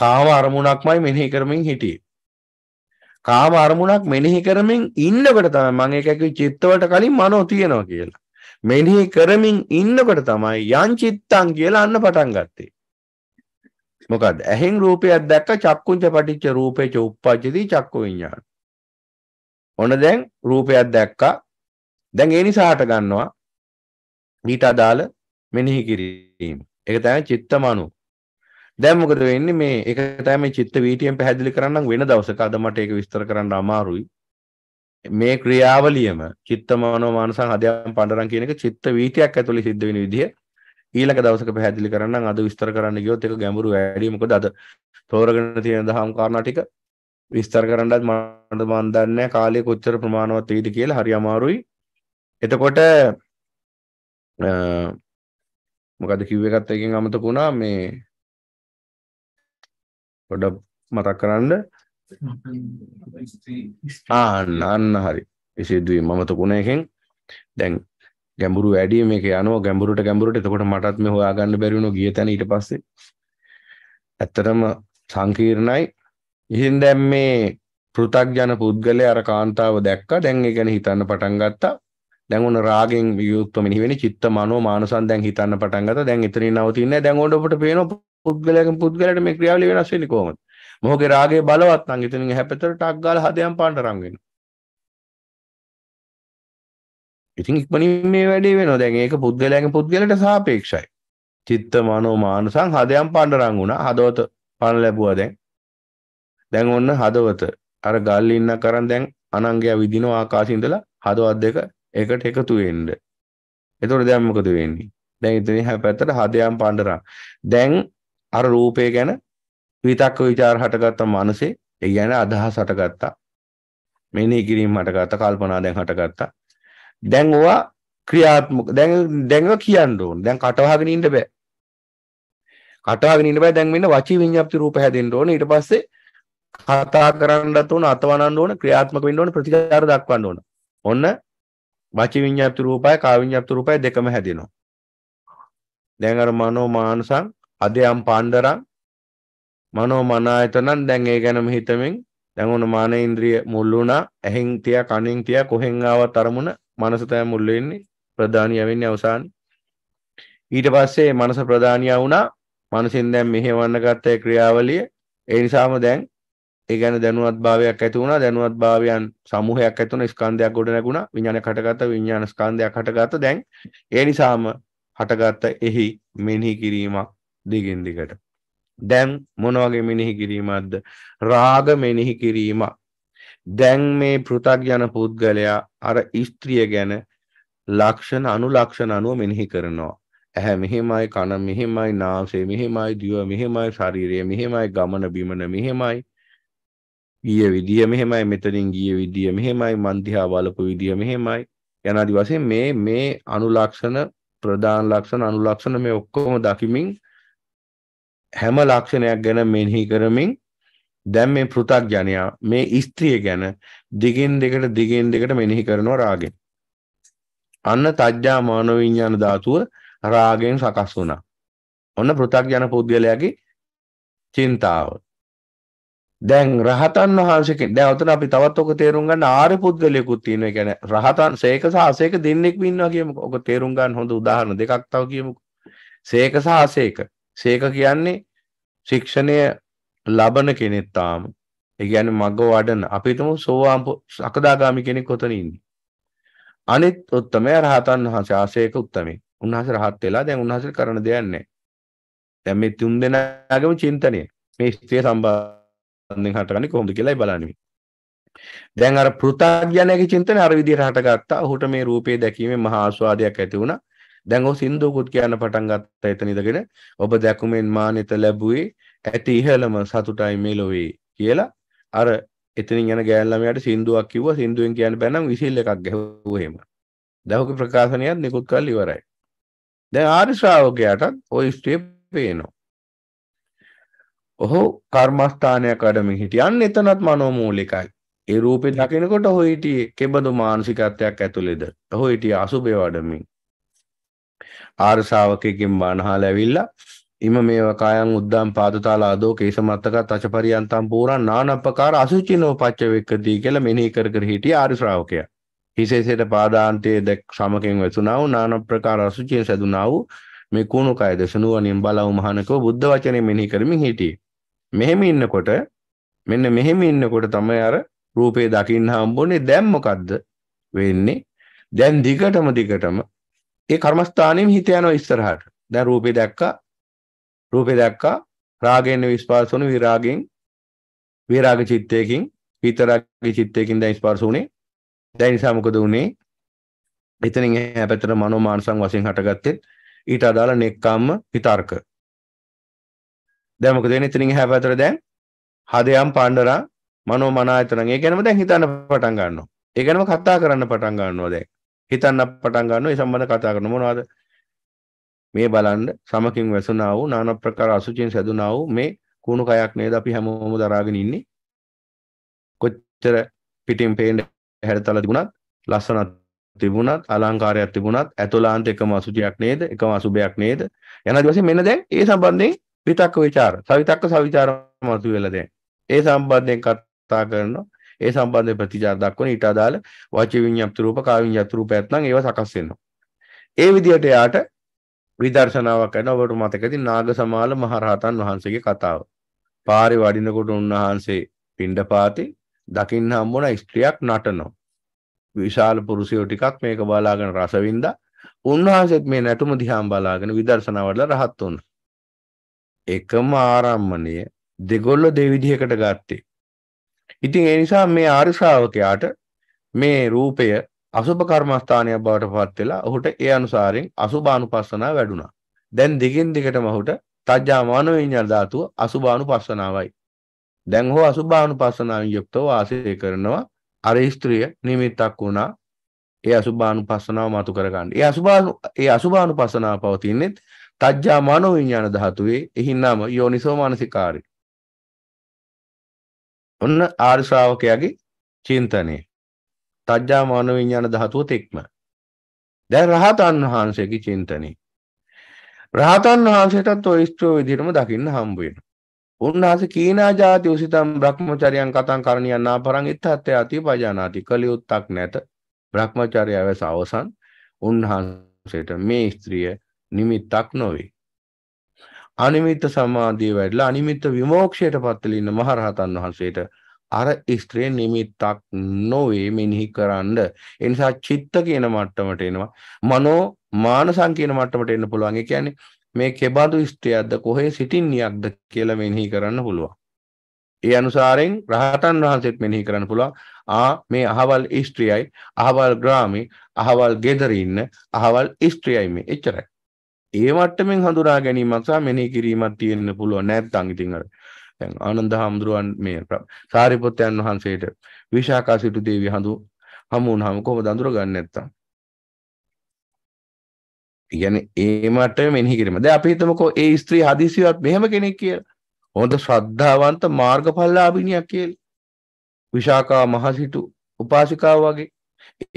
කාම අරමුණක්මයි මෙනෙහි කරමින් හිටියේ. කාම අරමුණක් මෙනෙහි කරමින් ඉන්නකොට තමයි මම ඒක කිව්වේ චිත්තවලට කලින් මනෝ තියෙනවා කියලා. මෙනෙහි කරමින් ඉන්නකොට තමයි යං චිත්තං කියලා අන්න පටන් ගත්තේ. මොකද ඇහෙන් රූපයක් දැක්ක චක්කුංච පටිච්ච රූපේච උප්පජ්ජති චක්කු විඤ්ඤාණ. ඔන්න දැන් රූපයක් දැක්කා දැන් ඒ නිසා හට ගන්නවා ඊට අදාළ මෙනෙහි කිරීම ඒක තමයි චිත්තමනු දැන් මොකද වෙන්නේ මේ ඒක තමයි මේ චිත්ත වීටියෙන් පැහැදිලි කරන්නම් වෙන දවසක අද මට ඒක විස්තර කරන්න අමාරුයි මේ ක්‍රියාවලියම චිත්ත මනෝ මානසං අධ්‍යාපන පඬරම් කියන එක චිත්ත වීතියක් ඇතුලේ සිද්ධ වෙන විදිහ ඊළඟ දවසක පැහැදිලි කරන්නම් අද විස්තර කරන්න ගියොත් ඒක ගැඹුරු වැඩි මොකද අද තෝරගෙන තියෙන දහම් කාරණා ටික විස්තර කරන්නත් මට මන් දන්නේ කාලය කොච්චර ප්‍රමාණවත් වේද කියලා හරි අමාරුයි. එතකොට මොකද කිව් එකත් එකකින් අමතක වුණා මේ පොඩ මතක් කරන්න. ආන්න අන්න හරි. විශේෂයෙන් මමතක වුණ එකෙන් දැන් ගැඹුරු වැඩි මේක යනවා ගැඹුරට ගැඹුරට එතකොට මටත් මේ හොයාගන්න බැරි වුණා ගිය තැන ඊට පස්සේ. ඇත්තටම සංකීර්ණයි ඉතින් දැන් මේ පෘථග්ජන පුද්ගලයා අර කාන්තාව දැක්කා දැන් ඒ ගැන හිතන්න පටන් ගත්තා දැන් ඔන්න රාගෙන් වියුක්ත මෙනෙහි වෙන චිත්ත මනෝ මානසන් දැන් හිතන්න පටන් ගත්තා දැන් එතනින් නවතින්නේ දැන් ඕන ඔබට පේනවා පුද්ගලයාගෙන් පුද්ගලයාට මේ ක්‍රියාවලිය වෙනස් වෙන්නේ කොහොමද මොහොගේ රාගේ බලවත් නම් එතනින් හැපතර ටක් ගාලා හදයන් පාන්න රම් වෙනවා ඉතින් ඉක්මනින් මේ වැඩේ වෙනවා දැන් ඒක පුද්ගලයාගෙන් පුද්ගලයට සාපේක්ෂයි චිත්ත මනෝ මානසං හදයන් පාණ්ඩරං වුණා හදවත පණ ලැබුවා දැන් දැන් ඔන්න හදවත අර ගල් ඉන්න කරන් දැන් අනංගයා විදිනෝ ආකාශය ඉඳලා හදවත් දෙක එකට එකතු වෙන්න. එතකොට දැන් මොකද වෙන්නේ? දැන් ඉතින් හැ පැත්තට හදයන් පඬරා. දැන් අර රූපය ගැන විතක්ක ਵਿਚාර හටගත්ත මනසේ ඒ කියන්නේ අදහස් හටගත්තා. මෙනෙහි කිරීම හටගත්තා, කල්පනා දැන් හටගත්තා. දැන් ඕවා ක්‍රියාත්මක දැන් දැන් කියන්න ඕන. දැන් කටවහගෙන ඉන්න බෑ. කටවහගෙන ඉන්න බෑ. දැන් මෙන්න වචී විඤ්ඤාප්ති රූප හැදෙන්න ඕන. ඊට පස්සේ කතා කරන්නත් ඕන අතවනන්න ඕන ක්‍රියාත්මක වෙන්න ඕන ප්‍රතිකාර දක්වන්න ඕන. ඔන්න වාචි විඤ්ඤාප්ති රූපය කාය විඤ්ඤාප්ති රූපය දෙකම හැදෙනවා. දැන් අර මනෝ මානසං අධයම් පාණ්ඩරං මනෝ මනායතනං දැන් ඒ ගැනම හිතමින් දැන් ඔන්න මාන ඉන්ද්‍රිය මුල් වුණා ඇහෙන් තියා කනෙන් තියා කොහෙන් ආවත් අරමුණ මනස තමයි මුල් වෙන්නේ ප්‍රධානිය වෙන්නේ අවසානයේ ඊට පස්සේ මනස ප්‍රධානිය වුණා මනසෙන් දැන් මෙහෙවන්න ගත්ත ක්‍රියාවලිය ඒ නිසාම දැන් ඒ ගැන දැනුවත් භාවයක් ඇති වුණා දැනුවත් භාවයන් සමූහයක් ඇති වුණා ස්කන්ධයක් ගොඩ නැගුණා විඥානය හටගත්ත විඥාන ස්කන්ධයක් හටගත්ත දැන් ඒ නිසාම හටගත්ත එහි මෙනෙහි කිරීමක් දිගින් දිගට දැන් මොන වගේ මෙනෙහි කිරීමක්ද රාග මෙනෙහි කිරීම දැන් මේ පෘථග්ජන පුද්ගලයා අර ස්ත්‍රිය ගැන ලක්ෂණ අනුලක්ෂණ අනුව මෙනෙහි කරනවා ඇහැ මෙහෙමයි කන මෙහෙමයි නාසය මෙහෙමයි දිව මෙහෙමයි ශරීරය මෙහෙමයි ගමන බිමන මෙහෙමයි ගිය විදිය මෙහෙමයි මෙතනින් ගිය විදිය මෙහෙමයි මන් දිහා බලපු විදිය මෙහෙමයි යන ආදි වශයෙන් මේ මේ අනුලක්ෂණ ප්‍රධාන ලක්ෂණ අනුලක්ෂණ මේ ඔක්කොම දකිමින් හැම ලක්ෂණයක් ගැන මෙනෙහි කරමින් දැන් මේ පෘථග්ජනයා මේ ස්ත්‍රිය ගැන දිගින් දෙකට දිගින් දෙකට මෙනෙහි කරනවා රාගෙන් අන්න තජ්ජා මානව විඥාන ධාතුව රාගෙන් සකස් වුණා. ඔන්න පෘථග්ජන පුද්ගලයාගේ චින්තාව. දැන් රහතන් වහන්සේ දැන් උතන අපි තවත් ඔක තේරුම් ගන්න ආර්ය පුද්ගලයෙකුත් තියෙනවා. ඒ කියන්නේ රහතන් සේක සහ අසේක දෙන්නෙක් ඉන්නවා කියමුකෝ. ඔක තේරුම් ගන්න හොඳ උදාහරණ දෙකක් තව කියමුකෝ. සේක සහ අසේක. සේක කියන්නේ ශික්ෂණය ලබන කෙනෙක් තාම. ඒ කියන්නේ මග වඩන. අපි හිතමු සෝවාන් සකදාගාමි කෙනෙක් උතන ඉන්නේ. අනිත් උත්තමය රහතන් වහන්සේ අසේක උත්තමයි. උන්වහන්සේ රහත් වෙලා දැන් උන්වහන්සේ කරන දෙයක් නැහැ. දැන් මේ තුන් දෙනාගේම චින්තනය මේ ස්ත්‍රී සම්බන්ධ සම්බන්ධයෙන් හටගන්නේ කොහොමද කියලායි බලන්නේ. දැන් අර පෘථග්ජනයාගේ චින්තනය අර විදිහට හටගත්තා. ඔහුට මේ රූපේ දැකීමේ මහා ආස්වාදයක් ඇති වුණා. දැන් ඔහු සින්දුකුත් කියන්න පටන් ගත්තා එතන ඉඳගෙන. ඔබ දැකුමෙන් මානිත ලැබුවේ ඇති ඉහළම සතුටයි මෙලොවේ කියලා අර එතනින් යන ගෑන් ළමයාට සින්දුවක් කිව්වා. සින්දුවෙන් කියන්න බෑ නම් 21ක් ගැහුවා එහෙම. දහුක ප්‍රකාශනයක් නිකුත් කරලා ඉවරයි. දැන් ආර්ය ශ්‍රාවකයාටත් ওই ස්ටෙප් පේනවා. ඔහු කර්මස්ථානයක් වැඩම හිටිය. අන්න එතනත් මනෝමූලිකයි. ඒ රූපේ දකිනකොට ඔහු හිටියේ කෙබඳු මානසිකත්වයක් ඇතුළේද? ඔහු හිටියේ අසුබේ වඩමින්. ආර්ශාවකයෙන් බණහාල ඇවිල්ලා ඉම මේව කායන් උද්දම් පාදතාල අදෝ කේසමත්තක තචපරියන්තම් පූරා නානපකාර අසුචිනෝ පච්ච වෙක්කදී කියලා මෙනෙහි කර කර හිටිය ආර්ය ශ්‍රාවකයා. හිසෙසේට පාදාන්තයේ දැක් සමකෙන් වැසුණා වූ නාන ප්‍රකාර අසුචියෙන් සැදුනා වූ මේ කුණු කය දසනුවණින් බලව මහානකව බුද්ධ වචනේ මෙනෙහි කරමින් හිටියේ. මෙහෙම ඉන්නකොට මෙන්න මෙහෙම ඉන්නකොට තමයි අර රූපේ දකින්න හම්බුනේ දැන් මොකද්ද වෙන්නේ දැන් දිගටම දිගටම ඒ කර්මස්ථානෙම හිත යනවා ඉස්සරහට දැන් රූපේ දැක්කා රූපේ දැක්කා රාගයෙන් විස්පර්ශ වුණු විරාගෙන් විරාග චිත්තයකින් විතරාග චිත්තයකින් දැන් ස්පර්ශ වුණේ දැන් නිසා මොකද වුනේ එතනින් එහා පැත්තට මනෝ මානසං වශයෙන් හටගත්තෙත් ඊට අදාළ නෙක්කම්ම විතර්ක දැන් මොකද වෙන්නේ එතනින් එහා පැත්තට දැන් හදයන් පාණ්ඩරා මනෝ මනායතන ඒ ගැනම දැන් හිතන්න පටන් ගන්නවා ඒ ගැනම කතා කරන්න පටන් ගන්නවා දැන් හිතන්න පටන් ගන්නවා ඒ සම්බන්ධ කතා කරන මොනවද මේ බලන්න සමකින් වැසුනා වූ নানা ප්‍රකාර අසුචින් සැදුනා වූ මේ කුණු කයක් නේද අපි හැමෝම දරාගෙන ඉන්නේ කොච්චර පිටින් පේන හැඩතල තිබුණත් ලස්සනක් තිබුණත් අලංකාරයක් තිබුණත් ඇතුළාන්ත එකම අසුචියක් නේද එකම අසුබයක් නේද යන දිවසේ මෙන්න දැන් ඒ සම්බන්ධයෙන් විතක්ක ਵਿਚාර සවිතක්ක සවිචාර මතු වෙලා දැන් ඒ සම්බන්ධයෙන් කතා කරනවා ඒ සම්බන්ධ ප්‍රතිචාර දක්වන ඊට අදාළ වාචික විඤ්ඤාප්ති රූප කාය විඤ්ඤාප්ති රූපයත් නම් ඒවා සකස් වෙනවා ඒ විදිහට එයාට විදර්ශනාවක් කරන ඔබට මතකදී නාග සමාල මහරහතන් වහන්සේගේ කතාව පාරේ වඩිනකොට උන්වහන්සේ පිණ්ඩපාතේ දකින්න හම්බුණ ස්ත්‍රියක් නටනවා. විශාල පුරුෂයෝ ටිකක් මේක බලාගෙන රසවින්දා. උන්වහන්සේත් මේ නැටුම දිහාම බලාගෙන විදර්ශනා වඩලා රහත් වුණා. එකම ආරම්මණය දෙගොල්ල දෙවිදිහකට ගත්තේ. ඉතින් ඒ නිසා මේ ආර්ය ශ්‍රාවකයාට මේ රූපය අසුභ කර්මස්ථානය බවට පත් වෙලා ඔහුට ඒ අනුසාරයෙන් අසුභානුපස්සනාව වැඩුණා. දැන් දිගින් දිගටම ඔහුට තජ්ජා මානව විඤ්ඤාණ ධාතුව අසුභානුපස්සනාවයි. දැන් ඔහු අසුභානුපස්සනාවෙන් යුක්තව වාසය කරනවා. අර ස්ත්‍රිය නිමිත්තක් වුණා. ඒ අසුභානුපස්සනාව මතු කරගන්න. ඒ අසුභානු ඒ අසුභානුපස්සනාව පවතින්නේ තජ්ජා මනෝ විඥාන ධාතුවේ එහි නම යෝනිසෝ මානසිකාරය. ඔන්න ආර්ය ශ්‍රාවකයාගේ චින්තනය. තජ්ජා මනෝ විඥාන ධාතුව තෙක්ම. දැන් රහතන් වහන්සේගේ චින්තනය. රහතන් වහන්සේටත් ඔය ස්ත්‍රෝ විදිහටම දකින්න හම්බ වෙනවා. උන්වහන්සේ කීනා જાති උසිතම් භ්‍රමචර්යයන් කතං කරණියන් නාපරං ඉත්තත්ත්‍ය අති පජානාති කලියුත්තක් නැත. භ්‍රමචර්යය අවසන් උන්වහන්සේට මේ ස්ත්‍රිය නිමිත්තක් නොවේ. අනිමිත්ත සමාධිය වැඩිලා අනිමිත්ත විමෝක්ෂයටපත් වෙලා ඉන්න මහරහතන් වහන්සේට අර ස්ත්‍රේ නිමිත්තක් නොවේ මෙනෙහි කරන්න. ඒ නිසා චිත්ත කියන මට්ටමට එනවා. මනෝ මානසං කියන මට්ටමට එන්න පුළුවන්. ඒ කියන්නේ මේ කෙබඳු ස්ත්‍රියක්ද කොහේ සිටින්නේක්ද කියලා මෙනෙහි කරන්න පුළුවන්. ඒ අනුසාරයෙන් රහතන් වහන්සේත් මෙනෙහි කරන්න පුළුවන්. ආ මේ අහවල් ස්ත්‍රියයි, අහවල් ග්‍රාමේ, අහවල් ගෙදර ඉන්න අහවල් ස්ත්‍රියයි මේ. එච්චරයි. ඒ වට්ටමින් හඳුනා ගැනීමක් සහ මෙනෙහි කිරීමක් තියෙන්න පුළුවන් නැත්නම් ඉතින් අර දැන් ආනන්ද හාමුදුරුවන් මේ සාරිපුත්යන් වහන්සේට විශාකා සිටු දේවිය හඳු හමු වුණාම කොහොමද අඳුරගන්නේ නැත්තම් කියන්නේ ඒ මට්ටමේ මෙනෙහි කිරීම. දැන් අපි හිතමුකෝ ඒ ස්ත්‍රී හදිසියවත් මෙහෙම කෙනෙක් කියලා. හොඳ ශ්‍රද්ධාවන්ත මාර්ගඵලලාභිනියක් කියලා. විශාකා මහසිටු උපාසිකාව වගේ.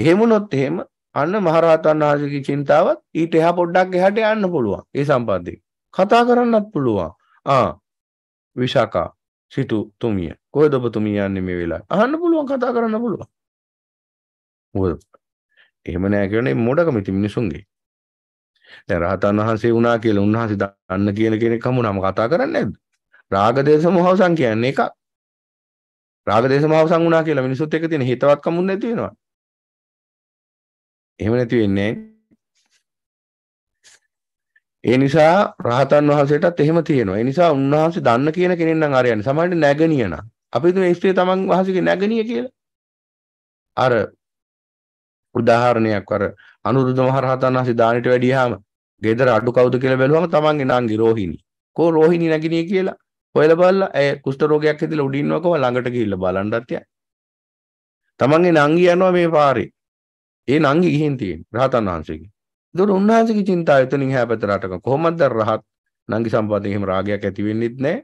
එහෙම වුණොත් එහෙම අන්න මහරහතන් වහන්සේගේ චින්තාවත් ඊට එහා පොඩ්ඩක් එහාට යන්න පුළුවන්. ඒ සම්පatti. කතා කරන්නත් පුළුවන්. ආ විශාකා සිටු තුමිය. කොහෙද ඔබතුමිය යන්නේ මේ වෙලාවේ? අහන්න පුළුවන් කතා කරන්න පුළුවන්. මොකද එහෙම නෑ කියන්නේ මොඩකම ඉති මිනිසුන්ගේ. දැන් රහතන් වහන්සේ වුණා කියලා උන්වහන්සේ දන්න කියන කෙනෙක් හමුනම කතා කරන්නේ නැද්ද? රාග දේශ මොහවසන් කියන්නේ එකක්. රාග දේශ මොහවසන් වුණා කියලා මිනිසුත් එක්ක තියෙන හිතවත්කම උන්නේ නැති වෙනවා. එහෙම නැති වෙන්නේ ඒ නිසා රහතන් වහන්සේටත් එහෙම තියෙනවා. ඒ නිසා උන්වහන්සේ දන්න කියන කෙනෙක් නම් හරියන්නේ. සමහරවිට නැගණිය නම්. අපි හිතමු ස්ත්‍රිය තමන් වහන්සේගේ නැගණිය කියලා. අර උදාහරණයක් අර අනුරුද්ධ මහ රහතන් වහන්සේ දානෙට වැඩියාම ගෙදර අඩු කවුද කියලා බැලුවම තමන්ගේ නංගි රෝහිණී. කෝ රෝහිණී නැගණිය කියලා. හොයලා බලලා ඒ කුෂ්ඨ රෝගයක් හැදිලා උඩින්නවකව ළඟට ගිහිල්ලා බලන්නත් යයි. තමන්ගේ නංගි යනවා මේ පාරේ. ඒ නංගි ගිහින් තියෙන රහතන් වහන්සේගේ. ඒතකොට උන්වහන්සේගේ චින්තාව එතනින් හැපැත රටක කොහොමද රහත් නංගි සම්පතෙන් එහෙම රාගයක් ඇති වෙන්නෙත් නැහැ.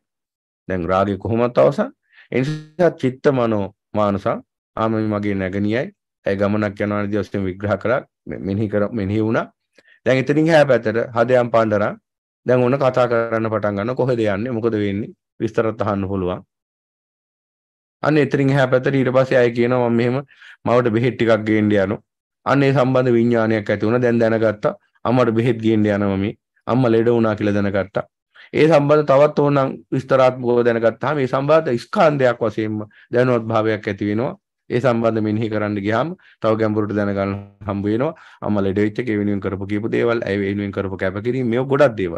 දැන් රාගය කොහොමද අවසන්? ඒ නිසා චිත්ත මනෝ මානසං ආම මගේ නැගණියයි ඒ ගමනක් යනවා නේද ඔස්තෙන් විග්‍රහ කරා මෙනෙහි කර මෙනෙහි වුණා. දැන් එතනින් හැපැතට හදයන් පාණ්ඩරා දැන් ඕන කතා කරන්න පටන් ගන්න කොහෙද යන්නේ මොකද වෙන්නේ විස්තරත් අහන්න පුළුවන්. අන්න එතනින් එහා පැත්තට ඊට පස්සේ අය කියනවා මම මෙහෙම මවට බෙහෙත් ටිකක් ගේන්න යනවා. අන්නේ සම්බන්ධ විඥානයක් ඇති වුණා. දැන් දැනගත්තා අම්මට බෙහෙත් ගේන්න යනවා මේ. අම්මා ලෙඩ වුණා කියලා දැනගත්තා. ඒ සම්බන්ධ තවත් ඕනනම් විස්තරාත්මකව දැනගත්තාම මේ සම්බන්ධ ස්කන්ධයක් වශයෙන්ම දැනුවත් භාවයක් ඇති වෙනවා. ඒ සම්බන්ධ මෙනෙහි කරන්න ගියාම තව ගැඹුරට දැනගන්න හම්බ වෙනවා. අම්මා ලෙඩ වෙච්ච එක ඒ වෙනුවෙන් කරපු කීප දේවල්, ඒ වෙනුවෙන් කරපු කැපකිරීම් මේව ගොඩක් දේවල්.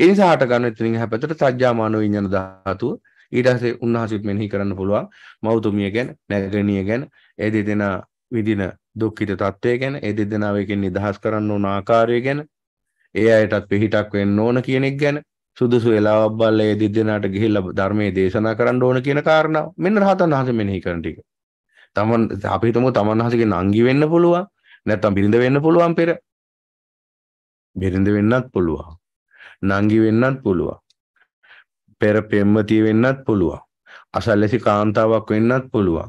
ඒ නිසා හට ගන්න එතනින් හැපතට සත්‍යා මානෝ විඤ්ඤාණ ධාතුව ඊට පස්සේ උන්වහන්සේත් මෙනෙහි කරන්න පුළුවන්. මෞතුමිය ගැන, නැගණිය ගැන, ඒ දෙදෙනා විඳින දුක්ඛිත තත්ත්වය ගැන ඒ දෙදෙනාව එකෙන් නිදහස් කරන්න ඕන ආකාරය ගැන ඒ අයටත් පිහිටක් වෙන්න ඕන කියන එක ගැන සුදුසු වෙලාවක් බලලා ඒ දෙදෙනාට ගිහිල්ලා ධර්මයේ දේශනා කරන්න ඕන කියන කාරණාව මෙන්න රහතන් වහන්සේ මෙනෙහි කරන ටික. තමන් අපි හිතමු තමන් වහන්සේගේ නංගි වෙන්න පුළුවන් නැත්නම් බිරිඳ වෙන්න පුළුවන් පෙර. බිරිඳ වෙන්නත් පුළුවන්. නංගි වෙන්නත් පුළුවන්. පෙර පෙම්වතිය වෙන්නත් පුළුවන්. අසල්ලැසි කාන්තාවක් වෙන්නත් පුළුවන්.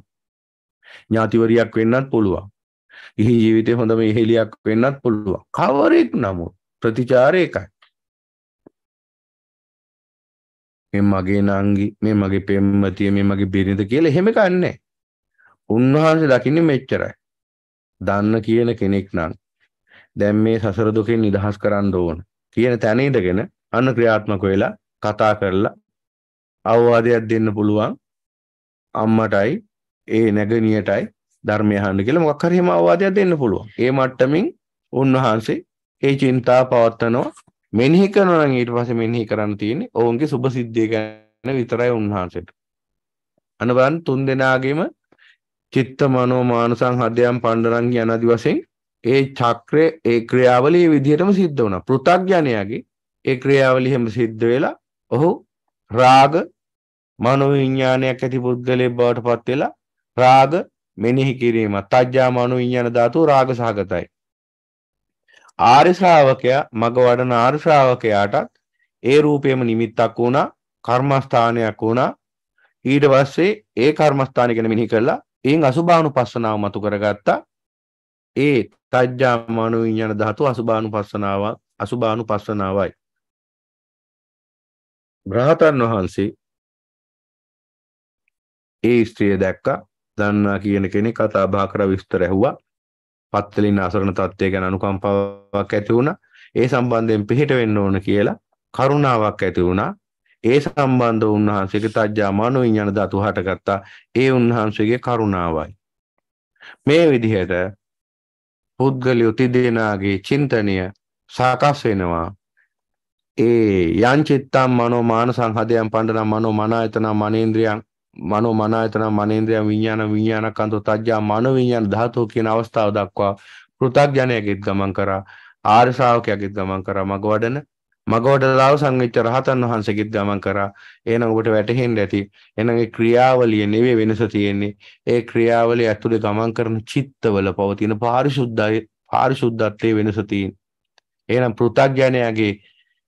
ඥාතිවරියක් වෙන්නත් පුළුවන්. ගිහි ජීවිතේ හොඳම ඉහෙලියක් වෙන්නත් පුළුවන්. කවරෙක් නමුත් ප්‍රතිචාරය එකයි. මේ මගේ නංගි, මේ මගේ පෙම්මතිය, මේ මගේ බිරිඳ කියලා එහෙම කන්නේ. උන්වහන්සේ දකින්නේ මෙච්චරයි. දන්න කියන කෙනෙක් නම් දැන් මේ සසර දුකෙන් නිදහස් කරන්න ඕන කියන තැන ඉඳගෙන අන්න ක්‍රියාත්මක වෙලා කතා කරලා අවවාදයක් දෙන්න පුළුවන් අම්මටයි ඒ නැගණියටයි ධර්මය අහන්න කියලා මොකක් හරි එහෙම අවවාදයක් දෙන්න පුළුවන්. ඒ මට්ටමින් උන්වහන්සේ ඒ චින්තා පවත්නවා මෙනෙහි කරනවා නම් ඊට පස්සේ මෙනෙහි කරන්න තියෙන්නේ ඔවුන්ගේ සුභ සිද්ධිය ගැන විතරයි උන්වහන්සේට. අන්න බලන්න තුන් දෙනාගේම චිත්ත මනෝ මානසං හදයන් පණ්ඩරන් කියන ආදි වශයෙන් ඒ චක්‍රේ ඒ ක්‍රියාවලිය විදිහටම සිද්ධ වුණා. පෘථග්ජනයාගේ ඒ ක්‍රියාවලිය හැම සිද්ධ වෙලා ඔහු රාග මනෝ විඥානයක් ඇති පුද්ගලයෙක් බවට පත් වෙලා රාග මෙනෙහි කිරීම තජ්ජා මනෝ විඥාන ධාතු රාග සහගතයි ආර්ය ශ්‍රාවකයා මග වඩන ආර්ය ශ්‍රාවකයාටත් ඒ රූපයම නිමිත්තක් වුණා කර්මස්ථානයක් වුණා ඊට පස්සේ ඒ කර්මස්ථානය ගැන මෙනෙහි කළා ඊයින් අසුභානුපස්සනාව මතු කරගත්තා ඒ තජ්ජා මනෝ විඥාන ධාතු අසුභානුපස්සනාව අසුභානුපස්සනාවයි බ්‍රහතන් වහන්සේ ඒ ස්ත්‍රිය දැක්කා දන්නා කියන කෙනෙක් කතා බහ කර විස්තර ඇහුවා. පත්වලින් අසරණ තත්ත්වය ගැන අනුකම්පාවක් ඇති වුණා. ඒ සම්බන්ධයෙන් පිළිහිට වෙන්න ඕන කියලා කරුණාවක් ඇති වුණා. ඒ සම්බන්ධ උන්වහන්සේගේ තජ්ජා මනෝ විඥාන ධාතු හටගත්තා. ඒ උන්වහන්සේගේ කරුණාවයි. මේ විදිහට පුද්ගලයෝ තිදෙනාගේ චින්තනය සාකස් වෙනවා. ඒ යං චිත්තම් මනෝ මාන සංහදයන් පණ්ඩනම් මනෝ මනායතනම් මනේන්ද්‍රියන් මනෝ මනායතන මනේන්ද්‍රිය විඥාන විඥාන කන්තෝ තජ්ජා මනෝ විඥාන ධාතෝ කියන අවස්ථාව දක්වා පෘථග්ජනයගෙත් ගමන් කරා ආර්ය ශ්‍රාවකයාගෙත් ගමන් කරා මගවඩන මගවඩලාව සංගිච්ච රහතන් වහන්සේගෙත් ගමන් කරා එහෙනම් ඔබට වැටහෙන්න ඇති එහෙනම් ඒ ක්‍රියාවලිය නෙවෙයි වෙනස තියෙන්නේ ඒ ක්‍රියාවලිය ඇතුලේ ගමන් කරන චිත්තවල පවතින පාරිශුද්ධය පාරිශුද්ධත්වයේ වෙනස තියෙන්නේ එහෙනම් පෘථග්ජනයාගේ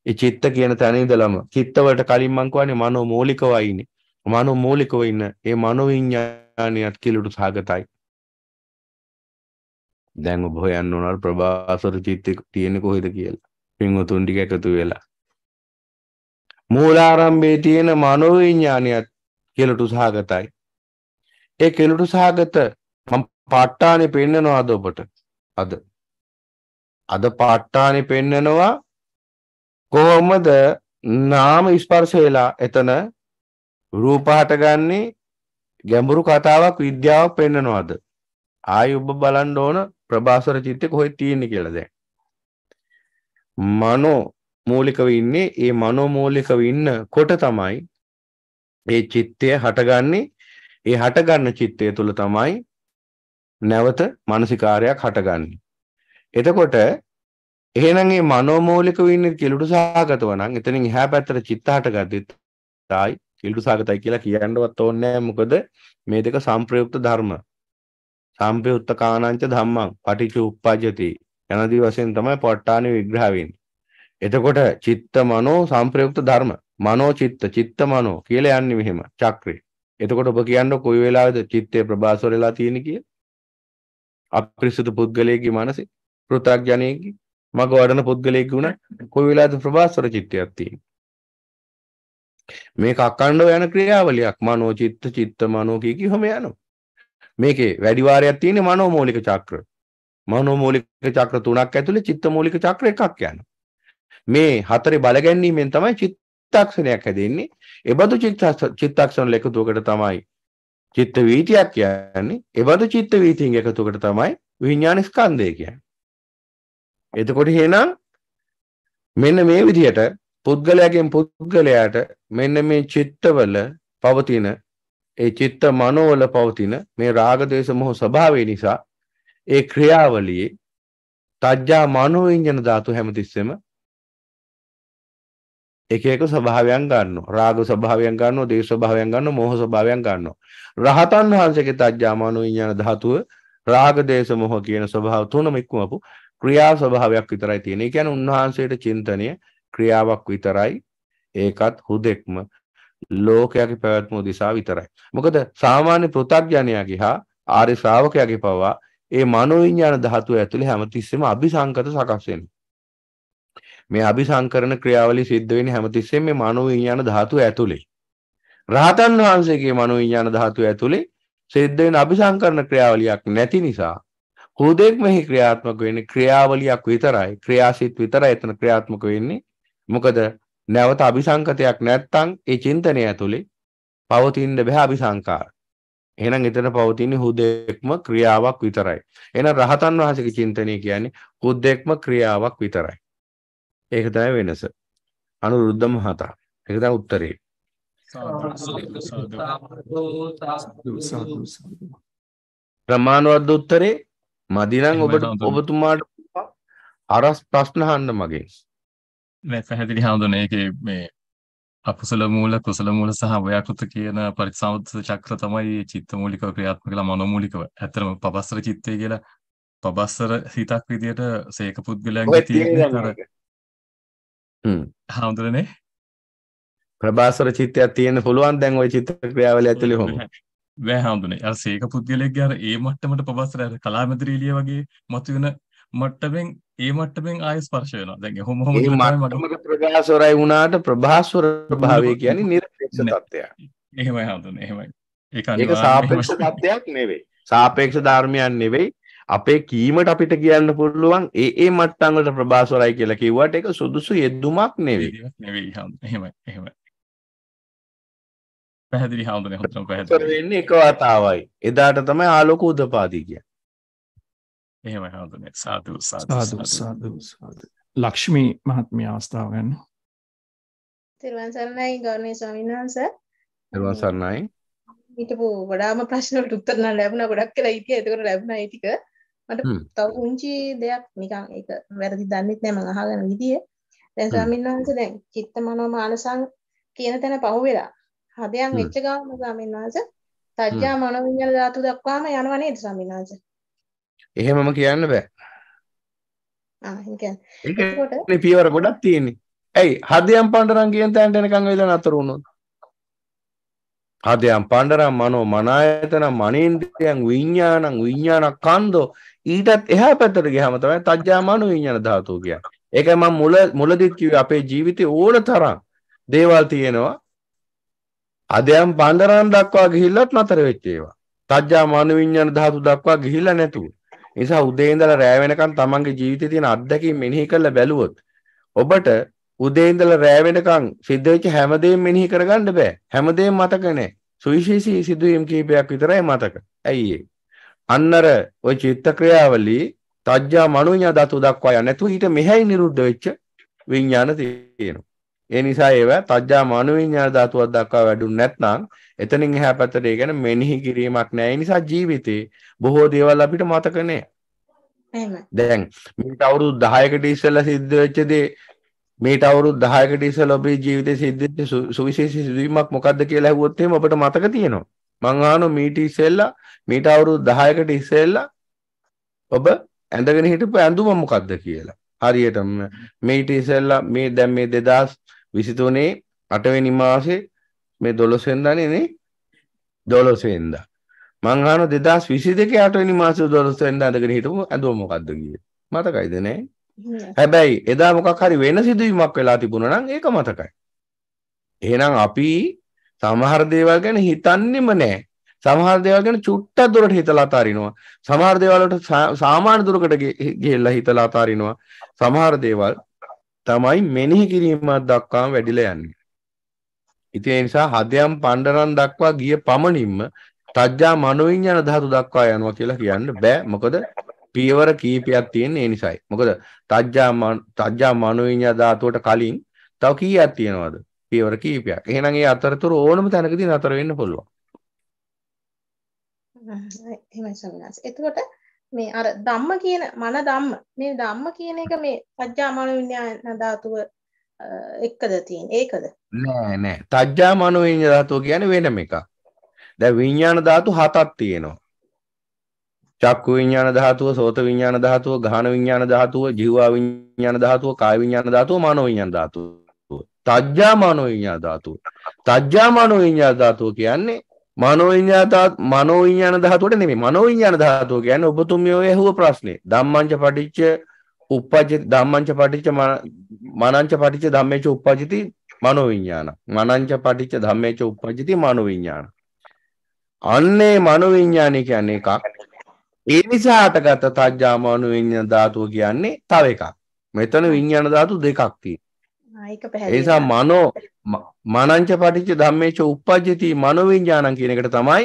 ඒ චිත්ත කියන තැන ඉඳලම චිත්තවලට කලින් මං කියන්නේ මනෝ මූලිකවයිනේ මනෝ මූලිකව ඉන්න ඒ මනෝවිඤ්ඥානයත් කිලුටු සාගතයි දැන් ඔබ යන්න ඕනල් ප්‍රභාසර චිත්තෙක් තියෙන කොහෙද කියලා පින්වතුන් ටික එකතු වෙලා මූලාරම්භයේ තියෙන මනෝවිඤ්ඥානයත් කෙලටු සාගතයි ඒ කෙලටු සාගත මම පට්ටානෙ පෙන්නනවා අද ඔබට අද අද පාට්ටානෙ පෙන්නනවා කොහොමද නාම ස්පර්ශ වෙලා එතන රූප හටගන්නේ ගැඹුරු කතාවක් විද්‍යාවක් පෙන්නනවාද ආයි ඔබ බලන්න ඕන ප්‍රභාසර චිත්තේ කොහෙද තියෙන්නේ කියලා දැන් මනෝ මූලිකව ඉන්නේ ඒ මනෝ මූලිකව ඉන්න කොට තමයි ඒ චිත්තය හටගන්නේ ඒ හටගන්න චිත්තය තුල තමයි නැවත මානසිකාරයක් හටගන්නේ එතකොට එහෙනම් මේ මනෝමූලිකව ඉන්නේ කිලුට සහගතව නම් එතනින් එහා පැත්තට චිත්ත හටගද්දිත් ආයි කිල්ටු සාගතයි කියලා කියන්නවත් ඕනේ මොකද මේ දෙක සම්ප්‍රයුක්ත ධර්ම. සම්ප්‍රයුක්ත කාණංච ධම්මං පටිච්ච උප්පජ්ජති. යනදී වශයෙන් තමයි ප ဋ ාණි විග්‍රහ වෙන්නේ. එතකොට චිත්ත මනෝ සම්ප්‍රයුක්ත ධර්ම. මනෝ චිත්ත චිත්ත මනෝ කියලා යන්නේ මෙහෙම චක්‍රේ. එතකොට ඔබ කියන්නේ කොයි වෙලාවේද චිත්තේ ප්‍රබාසවර වෙලා තියෙන්නේ කියලා? අප්‍රසිද්ධ පුද්ගලයෙක්ගේ මනසේ පෘථග්ජනයෙක්ගේ මග වඩන පුද්ගලයෙක් වුණා කොයි වෙලාවද ප්‍රබාස්වර චිත්තයක් තියෙන්නේ මේක අකණ්ඩව යන ක්‍රියාවලියක් මනෝ චිත්ත චිත්ත මනෝ කිය කිව්වම යනවා. මේකේ වැඩි වාරයක් තියෙන්නේ මනෝ මූලික චක්‍ර. මනෝ මූලික චක්‍ර තුනක් ඇතුලේ චිත්ත මූලික චක්‍ර එකක් යනවා. මේ හතරේ බල ගැනීමෙන් තමයි චිත්තක්ෂණයක් හැදෙන්නේ. ඒබඳු චිත්තක්ෂණ එකතුවකට තමයි චිත්ත වීතියක් කියන්නේ. ඒබඳු චිත්ත වීතියන් එකතුවකට තමයි විඥාන ස්කන්ධය කියන්නේ. එතකොට එහෙනම් මෙන්න මේ විදිහට පුද්ගලයාගෙන් පුද්ගලයාට මෙන්න මේ චිත්තවල පවතින ඒ චිත්ත මනෝවල පවතින මේ රාග දේශ මොහ ස්වභාවය නිසා ඒ ක්‍රියාවලියේ තජ්ජා මනෝවිඤ්ඤණ ධාතු හැමතිස්සෙම එක එක ස්වභාවයන් ගන්නවා රාග ස්වභාවයන් ගන්නවා දේශ ස්වභාවයන් ගන්නවා මෝහ ස්වභාවයන් ගන්නවා රහතන් වහන්සේගේ තජ්ජා මනෝවිඤ්ඤාණ ධාතුව රාග දේශ මොහ කියන ස්වභාව තුනම ඉක්මවපු ක්‍රියා ස්වභාවයක් විතරයි තියෙන්නේ. ඒ කියන්නේ උන්වහන්සේට චින්තනය ක්‍රියාවක් විතරයි ඒකත් හුදෙක්ම ලෝකයාගේ පැවැත්ම උදෙසා විතරයි. මොකද සාමාන්‍ය පෘථග්ජනයාගේ හා ආර්ය ශ්‍රාවකයාගේ පවා ඒ මනෝවිඤ්ඤාණ ධාතුව ඇතුලේ හැමතිස්සෙම අபிසංකත සකස් වෙනවා. මේ අபிසංකරණ ක්‍රියාවලිය සිද්ධ වෙන්නේ හැමතිස්සෙම මේ මනෝවිඤ්ඤාණ ධාතුව ඇතුලේ. රහතන් වහන්සේගේ මනෝවිඤ්ඤාණ ධාතුව ඇතුලේ සිද්ධ වෙන අபிසංකරණ ක්‍රියාවලියක් නැති නිසා හුදෙක් මෙහි ක්‍රියාත්මක වෙන්නේ ක්‍රියාවලියක් විතරයි. ක්‍රියාසිත විතරයි එතන ක්‍රියාත්මක වෙන්නේ. මොකද නැවත අபிසංකතයක් නැත්නම් ඒ චින්තනය ඇතුලේ පවතින්න බෑ අபிසංකාර. එහෙනම් එතන පවතින හුදෙක්ම ක්‍රියාවක් විතරයි. එහෙනම් රහතන් වහන්සේගේ චින්තනය කියන්නේ හුදෙක්ම ක්‍රියාවක් විතරයි. ඒක තමයි වෙනස. අනුරුද්ධ මහතා. ඒක තමයි උත්තරේ. ප්‍රමාණවත් උත්තරේ මදිනම් ඔබට ඔබතුමාට අරස් ප්‍රශ්න අහන්න මගේ. නෑ පැහැදිලි හඳුන ඒකේ මේ අකුසල මූල කුසල මූල සහ ව්‍යාකෘත කියන පරිසම්පත චක්‍ර තමයි චිත්ත මූලිකව ක්‍රියාත්මක කළ මනෝමූලිකව. ඇත්තටම පබස්සර චිත්තය කියලා පබස්සර හිතක් විදියට සේක පුද්ගලයන්ගේ තියෙන අර හ්ම් හඳුනනේ ප්‍රබාසර චිත්තයක් තියෙන්න පුළුවන් දැන් ওই චිත්ත ක්‍රියාවලිය ඇතුලේ හොම. බෑ හඳුනේ. අර සේක පුද්ගලයෙක්ගේ අර ඒ මට්ටමට පබස්සර අර කලාමැදිරිලිය වගේ මතුවෙන මට්ටමින් ඒ මට්ටමින් ආය ස්පර්ශ වෙනවා දැන් හොම හොම මට්ටමක ප්‍රභාස්වරයි වුණාට ප්‍රභාස්වර ප්‍රභාවය කියන්නේ නිර්පේක්ෂ තත්ත්වයක් එහෙමයි හඳුනේ එහෙමයි ඒක ඒක සාපේක්ෂ තත්ත්වයක් නෙවෙයි සාපේක්ෂ ධර්මයක් නෙවෙයි අපේ කීමට අපිට කියන්න පුළුවන් ඒ ඒ මට්ටම් වලට ප්‍රභාස්වරයි කියලා කිව්වට ඒක සුදුසු යෙදුමක් නෙවෙයි නෙවෙයි එහෙමයි එහෙමයි පැහැදිලි හඳුනේ හොඳටම පැහැදිලි වෙන්නේ එක වතාවයි එදාට තමයි ආලෝක උදපාදී කියන්නේ එහෙම හඳුනේ සාදු සාදු සාදු සාදු ලක්ෂ්මී මහත්මිය අවස්ථාව ගන්න. තිරුවන් සරණයි ගෞරවනීය ස්වාමීන් වහන්සේ. තිරුවන් සරණයි. හිටපු වඩාම ප්‍රශ්න වලට උත්තර නම් ලැබුණා ගොඩක් කියලා හිටියා. ඒකෝර ලැබුණා ඒ ටික. මට තව උන්චි දෙයක් නිකන් ඒක වැරදි දන්නෙත් නෑ මම අහගෙන විදිය. දැන් ස්වාමීන් වහන්සේ දැන් චිත්ත මනෝ මානසං කියන තැන පහු වෙලා. හදයන් වෙච්ච ගාම ස්වාමීන් වහන්සේ තජ්ජා මනෝවිඤ්ඤාණ ධාතු දක්වාම යනවා නේද ස්වාමීන් වහන්සේ? එහෙමම කියන්න බෑ පියවර ගොඩක් තියෙන්නේ ඇයි හදයම් පණ්ඩරම් කියන තැන්ට එනකන් වෙලා නතර වුණොත් හදයම් පණ්ඩරම් මනෝ මනායතන මනේන්ද්‍රයන් විඥානං විඥාන කන්දෝ ඊටත් එහා පැත්තට ගියාම තමයි තජ්ජා මනෝ විඥාන ධාතුව කියන්නේ ඒකයි මම මුල මුලදිත් කිව්වේ අපේ ජීවිතේ ඕන තරම් දේවල් තියෙනවා අදයන් පණ්ඩරම් දක්වා ගිහිල්ලත් නතර වෙච්ච ඒවා තජ්ජා මනෝ විඥාන ධාතු දක්වා ගිහිල්ලා නැතුව නිසා උදේ ඉඳලා රෑ වෙනකන් තමන්ගේ ජීවිතේ තියෙන අත්දැකීම් මෙනෙහි කරලා බැලුවොත් ඔබට උදේ ඉඳලා රෑ වෙනකන් සිද්ධ වෙච්ච හැමදේම මෙනෙහි කරගන්න බෑ. හැමදේම මතක නෑ. සුවිශේෂී සිදුවීම් කීපයක් විතරයි මතක. ඇයි ඒ? අන්නර ওই චිත්ත ක්‍රියාවලිය තජ්ජා මනුඤ්‍ය ධාතු දක්වා යන්නේ නැතුව ඊට මෙහෙයි නිරුද්ධ වෙච්ච විඥාන තියෙනවා. ඒ නිසා ඒවා තජ්ජා මනෝවිඤ්ඤාණ ධාතුවක් දක්වා වැඩුණ නැත්නම් එතනින් එහා පැත්තට ඒ කියන්නේ මෙනෙහි කිරීමක් නැහැ. ඒ නිසා ජීවිතේ බොහෝ දේවල් අපිට මතක නැහැ. දැන් මේට අවුරුදු 10කට ඉස්සෙල්ලා සිද්ධ වෙච්ච දේ මේට අවුරුදු 10කට ඉස්සෙල්ලා ඔබේ ජීවිතේ සිද්ධ වෙච්ච සුවිශේෂී සිදුවීමක් මොකද්ද කියලා ඇහුවොත් එහෙම අපිට මතක තියෙනවා. මං අහනවා මීට ඉස්සෙල්ලා මීට අවුරුදු 10කට ඉස්සෙල්ලා ඔබ ඇඳගෙන හිටපු ඇඳුම මොකද්ද කියලා. හරියටම මීට ඉස්සෙල්ලා මේ දැන් මේ 2000 විසිතුනේ අටවැනි මාසේ මේ දොළොස්වෙන්දානනේ දොළොස්වෙන්දා මංහන දෙදස් විසි දෙක අටනි මාස දොළොස්වෙන්ද අදගෙන හිටපු ඇඳුව මොකක්ද කිය මතකයිද නෑ හැබැයි එදා මොකක් හරි වෙන සිදුවීමක් වෙලා තිබුණනම් ඒක මතකයි එහෙනම් අපි සමහර දේවල් ගැන හිතන්නෙම නෑ සමහර දේවල් ගැන චුට්ටක් දුරට හිතලා අතාරිනවා සමහර දේවල් වලට සාමාන්‍ය දුරකට ගිහිල්ලා හිතලා අතාරිනවා සමහර දේවල් තමයි මෙනෙහි කිරීමක් දක්වාම වැඩිලා යන්නේ. ඉතින් ඒ නිසා හදයන් පණ්ඩරන් දක්වා ගිය පමණින්ම තජ්ජා මනෝවිඤ්ඤාණ ධාතු දක්වා යනවා කියලා කියන්න බෑ. මොකද පියවර කීපයක් තියෙන ඒ නිසායි. මොකද තජ්ජා තජ්ජා මනෝවිඤ්ඤා ධාතුවට කලින් තව කීයක් තියෙනවද? පියවර කීපයක්. එහෙනම් ඒ අතරතුර ඕනම තැනකදී නතර වෙන්න පුළුවන්. එහෙමයි සම්මාස. එතකොට මේ අර ධම්ම කියන මන ධම්ම මේ ධම්ම කියන එක මේ සත්‍යා මනෝ විඤ්ඤාණ ධාතුව එක්කද තියෙන්නේ ඒකද නෑ නෑ තජ්ජා මනෝ විඤ්ඤාණ ධාතුව කියන්නේ වෙනම එකක් දැන් විඤ්ඤාණ ධාතු හතක් තියෙනවා චක්කු විඤ්ඤාණ ධාතුව සෝත විඤ්ඤාණ ධාතුව ගාහන විඤ්ඤාණ ධාතුව ජීවා විඤ්ඤාණ ධාතුව කාය විඤ්ඤාණ ධාතුව මනෝ විඤ්ඤාණ ධාතුව තජ්ජා මනෝ විඤ්ඤාණ ධාතුව තජ්ජා මනෝ විඤ්ඤාණ ධාතුව කියන්නේ මනෝවිඤ්ඤාතාත් මනෝවිඤ්ඤාණ ධාතුවට නෙමෙයි මනෝවිඤ්ඤාණ ධාතුව කියන්නේ ඔබතුමිය ඔය ඇහුව ප්‍රශ්නේ ධම්මංච පටිච්ච උපජ්ජ ධම්මංච පටිච්ච මනංච පටිච්ච ධම්මේච උපජ්ජති මනෝවිඤ්ඤාණ මනංච පටිච්ච ධම්මේච උපජ්ජති මනෝවිඤ්ඤාණ අන්නේ මනෝවිඤ්ඤාණය කියන්නේ එකක් ඒ නිසා හටගත් තජ්ජා මනෝවිඤ්ඤාණ ධාතුව කියන්නේ තව එකක් මෙතන විඤ්ඤාණ ධාතු දෙකක් තියෙනවා ඒක පැහැදිලි. ඒ නිසා මනෝ මනංච පටිච්ච ධම්මේච උප්පජ්ජති මනෝ විඥානං කියන එකට තමයි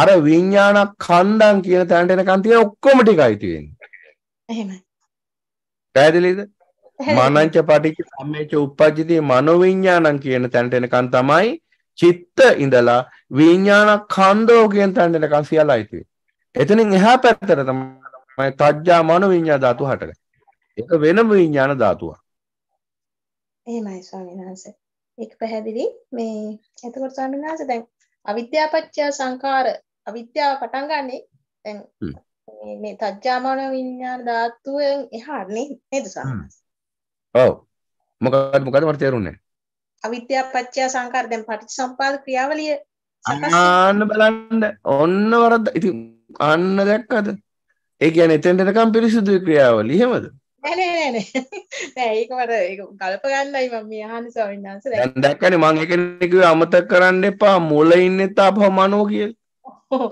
අර විඥාන ඛණ්ඩම් කියන තැනට එනකන් තියෙන ඔක්කොම ටිකයි තියෙන්නේ. එහෙමයි. පැහැදිලිද? මනංච පටිච්ච ධම්මේච උප්පජ්ජති මනෝ විඥානං කියන තැනට එනකන් තමයි චිත්ත ඉඳලා විඥාන ඛණ්ඩෝ කියන තැනට එනකන් සියල්ලයි තියෙන්නේ. එතනින් එහා පැත්තට තමයි තජ්ජා මනෝ විඥා ධාතු හටගන්නේ. ඒක වෙනම විඥාන ධාතුවක්. ඒමයි ස්වාමීන් වහන්ස එක් පැහැදිලි මේ එතකොට ස්වාමීන් වහන්ස දැන් අවිද්‍යාපච්චා සංකාර අවිද්‍යාව පටන් ගන්නේ දැන් මේ තජ්ජාමන විඤ්ඤාණ ධාතුවෙන් එහාට නේද ස්වාමීන් ඔව් මොකද මොකද මට තේරුන්නේ අවිද්‍යාපච්චා සංකාර දැන් පටිච්චසම්පාද ක්‍රියාවලිය අන්න බලන්න ඔන්න වරද ඉතින් අන්න දැක්කද ඒ කියන්නේ එතෙන් එනකම් පිරිසුදු ක්‍රියාවලිය එහෙමද නෑ නෑ නෑ නෑ ඒක මට ඒක ගලප ගන්නයි මම මේ අහන්නේ ස්වාමීන් වහන්සේ දැන් දැක්කනේ මම ඒකනේ කිව්වේ අමතක කරන්න එපා මුල ඉන්නේ තාපහ මනෝ කියලා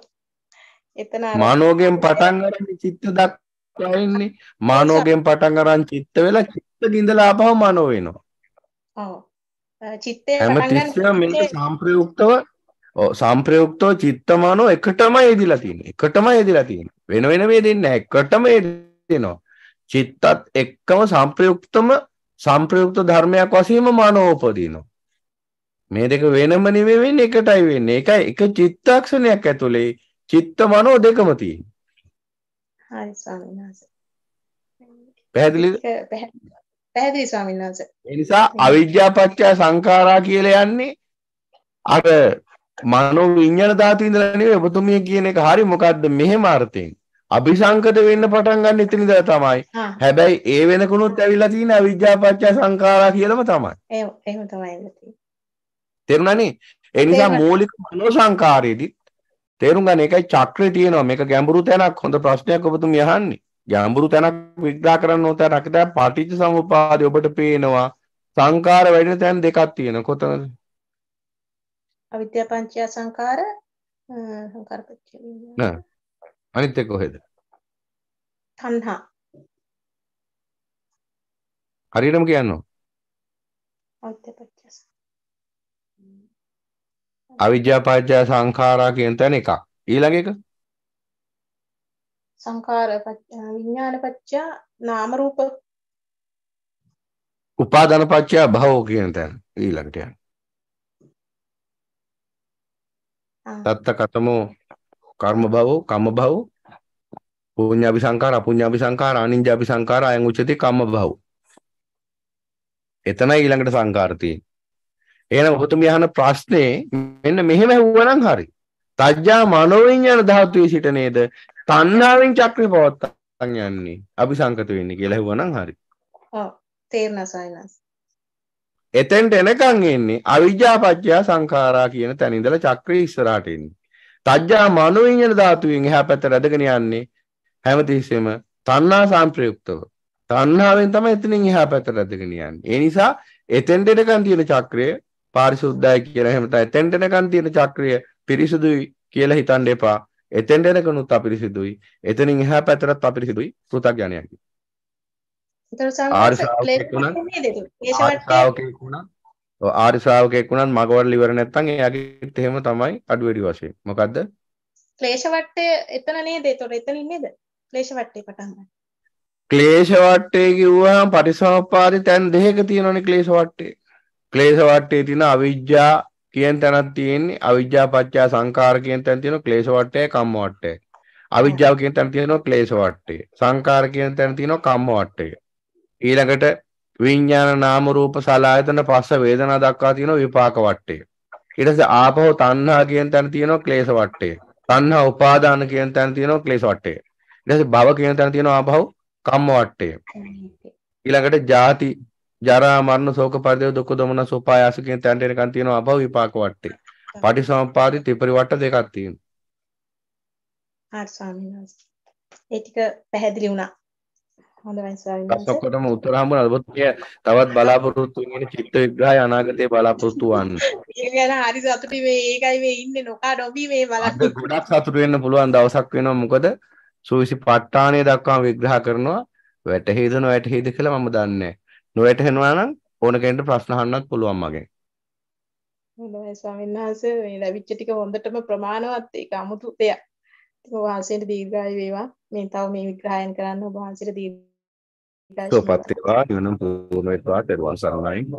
එතන මනෝගෙන් පටන් ගන්න චිත්ත දක්වා ඉන්නේ මනෝගෙන් පටන් ගන්න චිත්ත වෙලා චිත්ත ගිඳලා ආපහු මනෝ වෙනවා ඔව් චිත්තේ හැමතිස්සෙම මේක සම්ප්‍රයුක්තව ඔව් සම්ප්‍රයුක්තව චිත්ත මනෝ එකටම යෙදිලා තියෙන්නේ එකටම යෙදිලා තියෙන්නේ වෙන වෙන මේ දෙන්නේ එකටම යෙදෙනවා චිත්තත් එක්කම සම්ප්‍රයුක්තම සම්ප්‍රයුක්ත ධර්මයක් වශයෙන්ම මනෝ උපදිනවා. මේ දෙක වෙනම නෙමෙයි වෙන්නේ එකටයි වෙන්නේ. ඒකයි එක චිත්තක්ෂණයක් ඇතුලේ චිත්ත මනෝ දෙකම තියෙනවා. හරි ස්වාමීන් වහන්සේ. පැහැදිලිද? පැහැදිලි ස්වාමීන් වහන්සේ. ඒ නිසා අවිජ්ජාපච්චය සංඛාරා කියලා යන්නේ අර මනෝ විඤ්ඤාණ ධාතු ඉඳලා නෙවෙයි ඔබතුමිය කියන එක හරි මොකද්ද මෙහෙම අර්ථයෙන්. අභිසංකත වෙන්න පටන් ගන්න ඉතිනිද තමයි. හැබැයි ඒ වෙනකුණුත් ඇවිල්ලා තියෙන අවිජ්ජාපච්චය සංඛාරා කියලම තමයි. ඒ එහෙම තමයි ඇවිල්ලා තියෙන්නේ. තේරුණානේ? ඒ නිසා මූලික මනෝ සංකාරයේදී තේරුම් ගන්න එකයි චක්‍රය තියෙනවා. මේක ගැඹුරු තැනක්. හොඳ ප්‍රශ්නයක් ඔබතුමී අහන්නේ. ගැඹුරු තැනක් විග්‍රහ කරන්න ඕත රකිත පටිච්ච සමුපාදය ඔබට පේනවා. සංකාර වැඩෙන තැන් දෙකක් තියෙනවා. කොතනද? අවිද්‍යා පංචය සංකාර සංකාර පච්චය. නෑ අනිත් එක කොහෙද? තණ්හා. හරියටම කියන්නෝ. අවිද්‍යාපච්ච අවිද්‍යාපච්ච සංඛාරා කියන තැන එකක්. ඊළඟ එක? සංඛාර විඥාන පත්‍ය නාම රූප උපාදාන පත්‍ය භව කියන තැන ඊළඟට යන තත්ත කතමෝ කර්ම භවෝ කම්ම භවෝ පුඤ්ඤාපි සංඛාර අපුඤ්ඤාපි සංඛාර අනිඤ්ඤාපි සංඛාර අයං උච්චති කම්ම භවෝ එතනයි ඊළඟට සංඛාර තියෙන්නේ එහෙනම් ඔබතුමිය අහන ප්‍රශ්නේ මෙන්න මෙහෙම ඇහුවනම් හරි තජ්ජා මනෝවිඤ්ඤාණ ධාතුවේ සිට නේද තණ්හාවෙන් චක්‍රේ පවත්තන් යන්නේ අபிසංකත වෙන්නේ කියලා ඇහුවනම් හරි ඔව් තේරෙනවා සයිනස් එතෙන්ට එනකන් එන්නේ අවිජ්ජාපච්චය සංඛාරා කියන තැන ඉඳලා චක්‍රේ ඉස්සරහට එන්නේ තජ්ජා මනෝවිඤ්ඤාණ ධාතුවෙන් එහා පැත්ත රැඳගෙන යන්නේ හැමතිස්සෙම තණ්හා සංප්‍රයුක්තව. තණ්හාවෙන් තමයි එතනින් එහා පැත්ත රැඳගෙන යන්නේ. ඒ නිසා එතෙන් දෙනකන් තියෙන චක්‍රය පාරිශුද්ධයි කියලා එහෙම තමයි එතෙන් දෙනකන් තියෙන චක්‍රය පිරිසුදුයි කියලා හිතන්න එපා. එතෙන් දෙනකනුත් අපිරිසුදුයි. එතනින් එහා පැත්තටත් අපිරිසුදුයි පෘථග්ජනයයි. ඒතර සංකල්ප ක්ලේශවට්ටේ ආරි ශ්‍රාවකෙක් වුණත් මගවල ඉවර නැත්නම් එයාගෙත් එහෙම තමයි අඩු වැඩි වශයෙන්. මොකද්ද? ක්ලේශ වට්ටය එතන නේද? ඒතකොට එතනින් නේද? ක්ලේශ වට්ටේ පටන් ගන්න. ක්ලේශ වට්ටේ කිව්වහම පටිසමුප්පාදේ තැන් දෙකක තියෙනවනේ ක්ලේශ වට්ටේ. ක්ලේශ වට්ටේ තියෙන අවිජ්ජා කියන තැනක් තියෙන්නේ අවිජ්ජා පත්‍ය සංකාර කියන තැන තියෙන ක්ලේශ වට්ටය කම්ම වට්ටය. අවිජ්ජාව කියන තැන තියෙනවා ක්ලේශ වට්ටය. සංකාර කියන තැන තියෙනවා කම්ම වට්ටය. ඊළඟට විඥාන නාම රූප සලආයතන පස්ස වේදනා දක්වා තියෙන විපාක වටේ. ඊට පස්සේ ආපහු තණ්හා කියන තැන තියෙනවා ක්ලේශ වටේ. තණ්හා උපාදාන කියන තැන තියෙනවා ක්ලේශ වටේ. ඊට පස්සේ භව කියන තැන තියෙනවා ආපහු කම්ම වටේ. ඊළඟට ජාති ජරා මරණ ශෝක පරිදේ දුක් දොමනස උපායාස කියන තැනට එනකන් තියෙනවා ආපහු විපාක වටේ. පටිසම්පාදි ත්‍රිපරිවට්ට දෙකක් තියෙනවා. හරි ස්වාමීන් වහන්සේ. ඒ ටික පැහැදිලි වුණා. හොඳයි ස්වාමීන් වහන්සේ. ඔක්කොටම උත්තර හම්බුණා. ඔබත් තවත් බලාපොරොත්තු වෙන චිත්ත විග්‍රහය අනාගතේ බලාපොරොත්තු වන්න. ඒක ගැන හරි සතුටුයි මේ ඒකයි මේ ඉන්නේ නොකා නොබී මේ බලන්න. ගොඩක් සතුටු වෙන්න පුළුවන් දවසක් වෙනවා. මොකද සූවිසි ප ဋ ාණය දක්වා විග්‍රහ කරනවා. වැටහෙයිද නොවැටහෙයිද කියලා මම දන්නේ නැහැ. නොවැටහෙනවා නම් ඕන කෙනෙක්ට ප්‍රශ්න අහන්නත් පුළුවන් මගෙන්. හොඳයි ස්වාමීන් වහන්සේ මේ ලැබිච්ච ටික හොඳටම ප්‍රමාණවත් ඒක අමුතු දෙයක්. ඔබ වහන්සේට දීර්ඝායු වේවා. මේ තව මේ විග්‍රහයන් කරන්න ඔබ වහන්සේට දීර්ඝ So Pateva, you know, Punoit part, it was online.